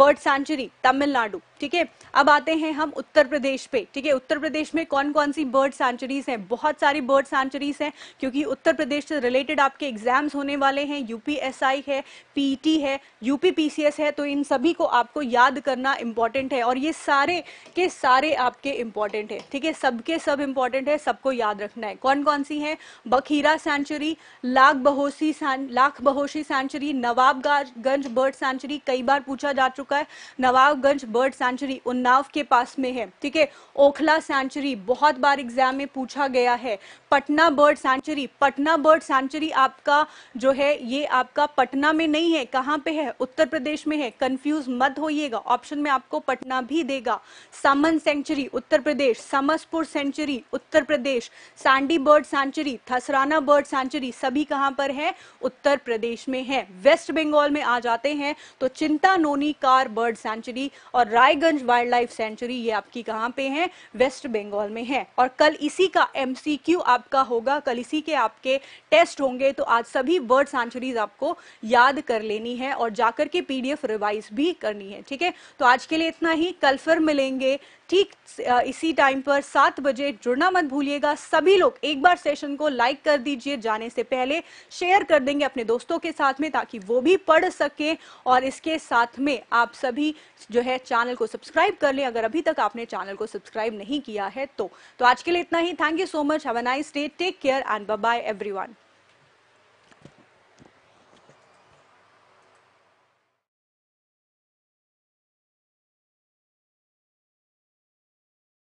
S1: bird sanctuary Tamil Nadu ठीक है अब आते हैं हम उत्तर प्रदेश पे ठीक है उत्तर प्रदेश में कौन कौन सी बर्ड सेंचुरीज हैं बहुत सारी बर्ड सेंचुरीज हैं क्योंकि उत्तर प्रदेश से रिलेटेड आपके एग्जाम्स होने वाले हैं यूपीएसआई है पीटी e है यूपीपीसीएस है तो इन सभी को आपको याद करना इंपॉर्टेंट है और ये सारे के सारे आपके इंपॉर्टेंट है ठीक है सबके सब इंपॉर्टेंट है सबको याद रखना है कौन कौन सी है Bakhira sanctuary Lakh Bahosi Lakh Bahosi sanctuary Nawabganj bird sanctuary कई बार पूछा जा चुका है नवाबगंज बर्ड सेंचुरी उन्नाव के पास में है ठीक है ओखला सेंचुरी बहुत बार एग्जाम में पूछा गया है Patna bird sanctuary Patna bird sanctuary आपका जो है ये आपका पटना में नहीं है कहाँ पे है उत्तर प्रदेश में है कंफ्यूज मत होइएगा ऑप्शन में आपको पटना भी देगा Saman sanctuary Uttar Pradesh Samaspur sanctuary Uttar Pradesh Sandi bird sanctuary थसराना बर्ड सेंचुरी सभी कहाँ पर है उत्तर प्रदेश में है वेस्ट बंगाल में आ जाते हैं तो चिंता नोनी कार बर्ड सेंचुरी और Rai Raiganj wildlife sanctuary ये आपकी कहाँ पे है वेस्ट बंगाल में है और कल इसी का एमसीक्यू आपका होगा कल इसी के आपके टेस्ट होंगे तो आज सभी वर्ड सेंचुरीज आपको याद कर लेनी है और जाकर के पीडीएफ रिवाइज भी करनी है ठीक है तो आज के लिए इतना ही कल फिर मिलेंगे ठीक इसी टाइम पर सात बजे जुड़ना मत भूलिएगा सभी लोग एक बार सेशन को लाइक कर दीजिए जाने से पहले शेयर कर देंगे अपने दोस्तों के साथ में ताकि वो भी पढ़ सके और इसके साथ में आप सभी जो है चैनल को सब्सक्राइब कर लें अगर अभी तक आपने चैनल को सब्सक्राइब नहीं किया है तो, तो आज के लिए इतना ही thank you so much have a nice day take care and bye everyone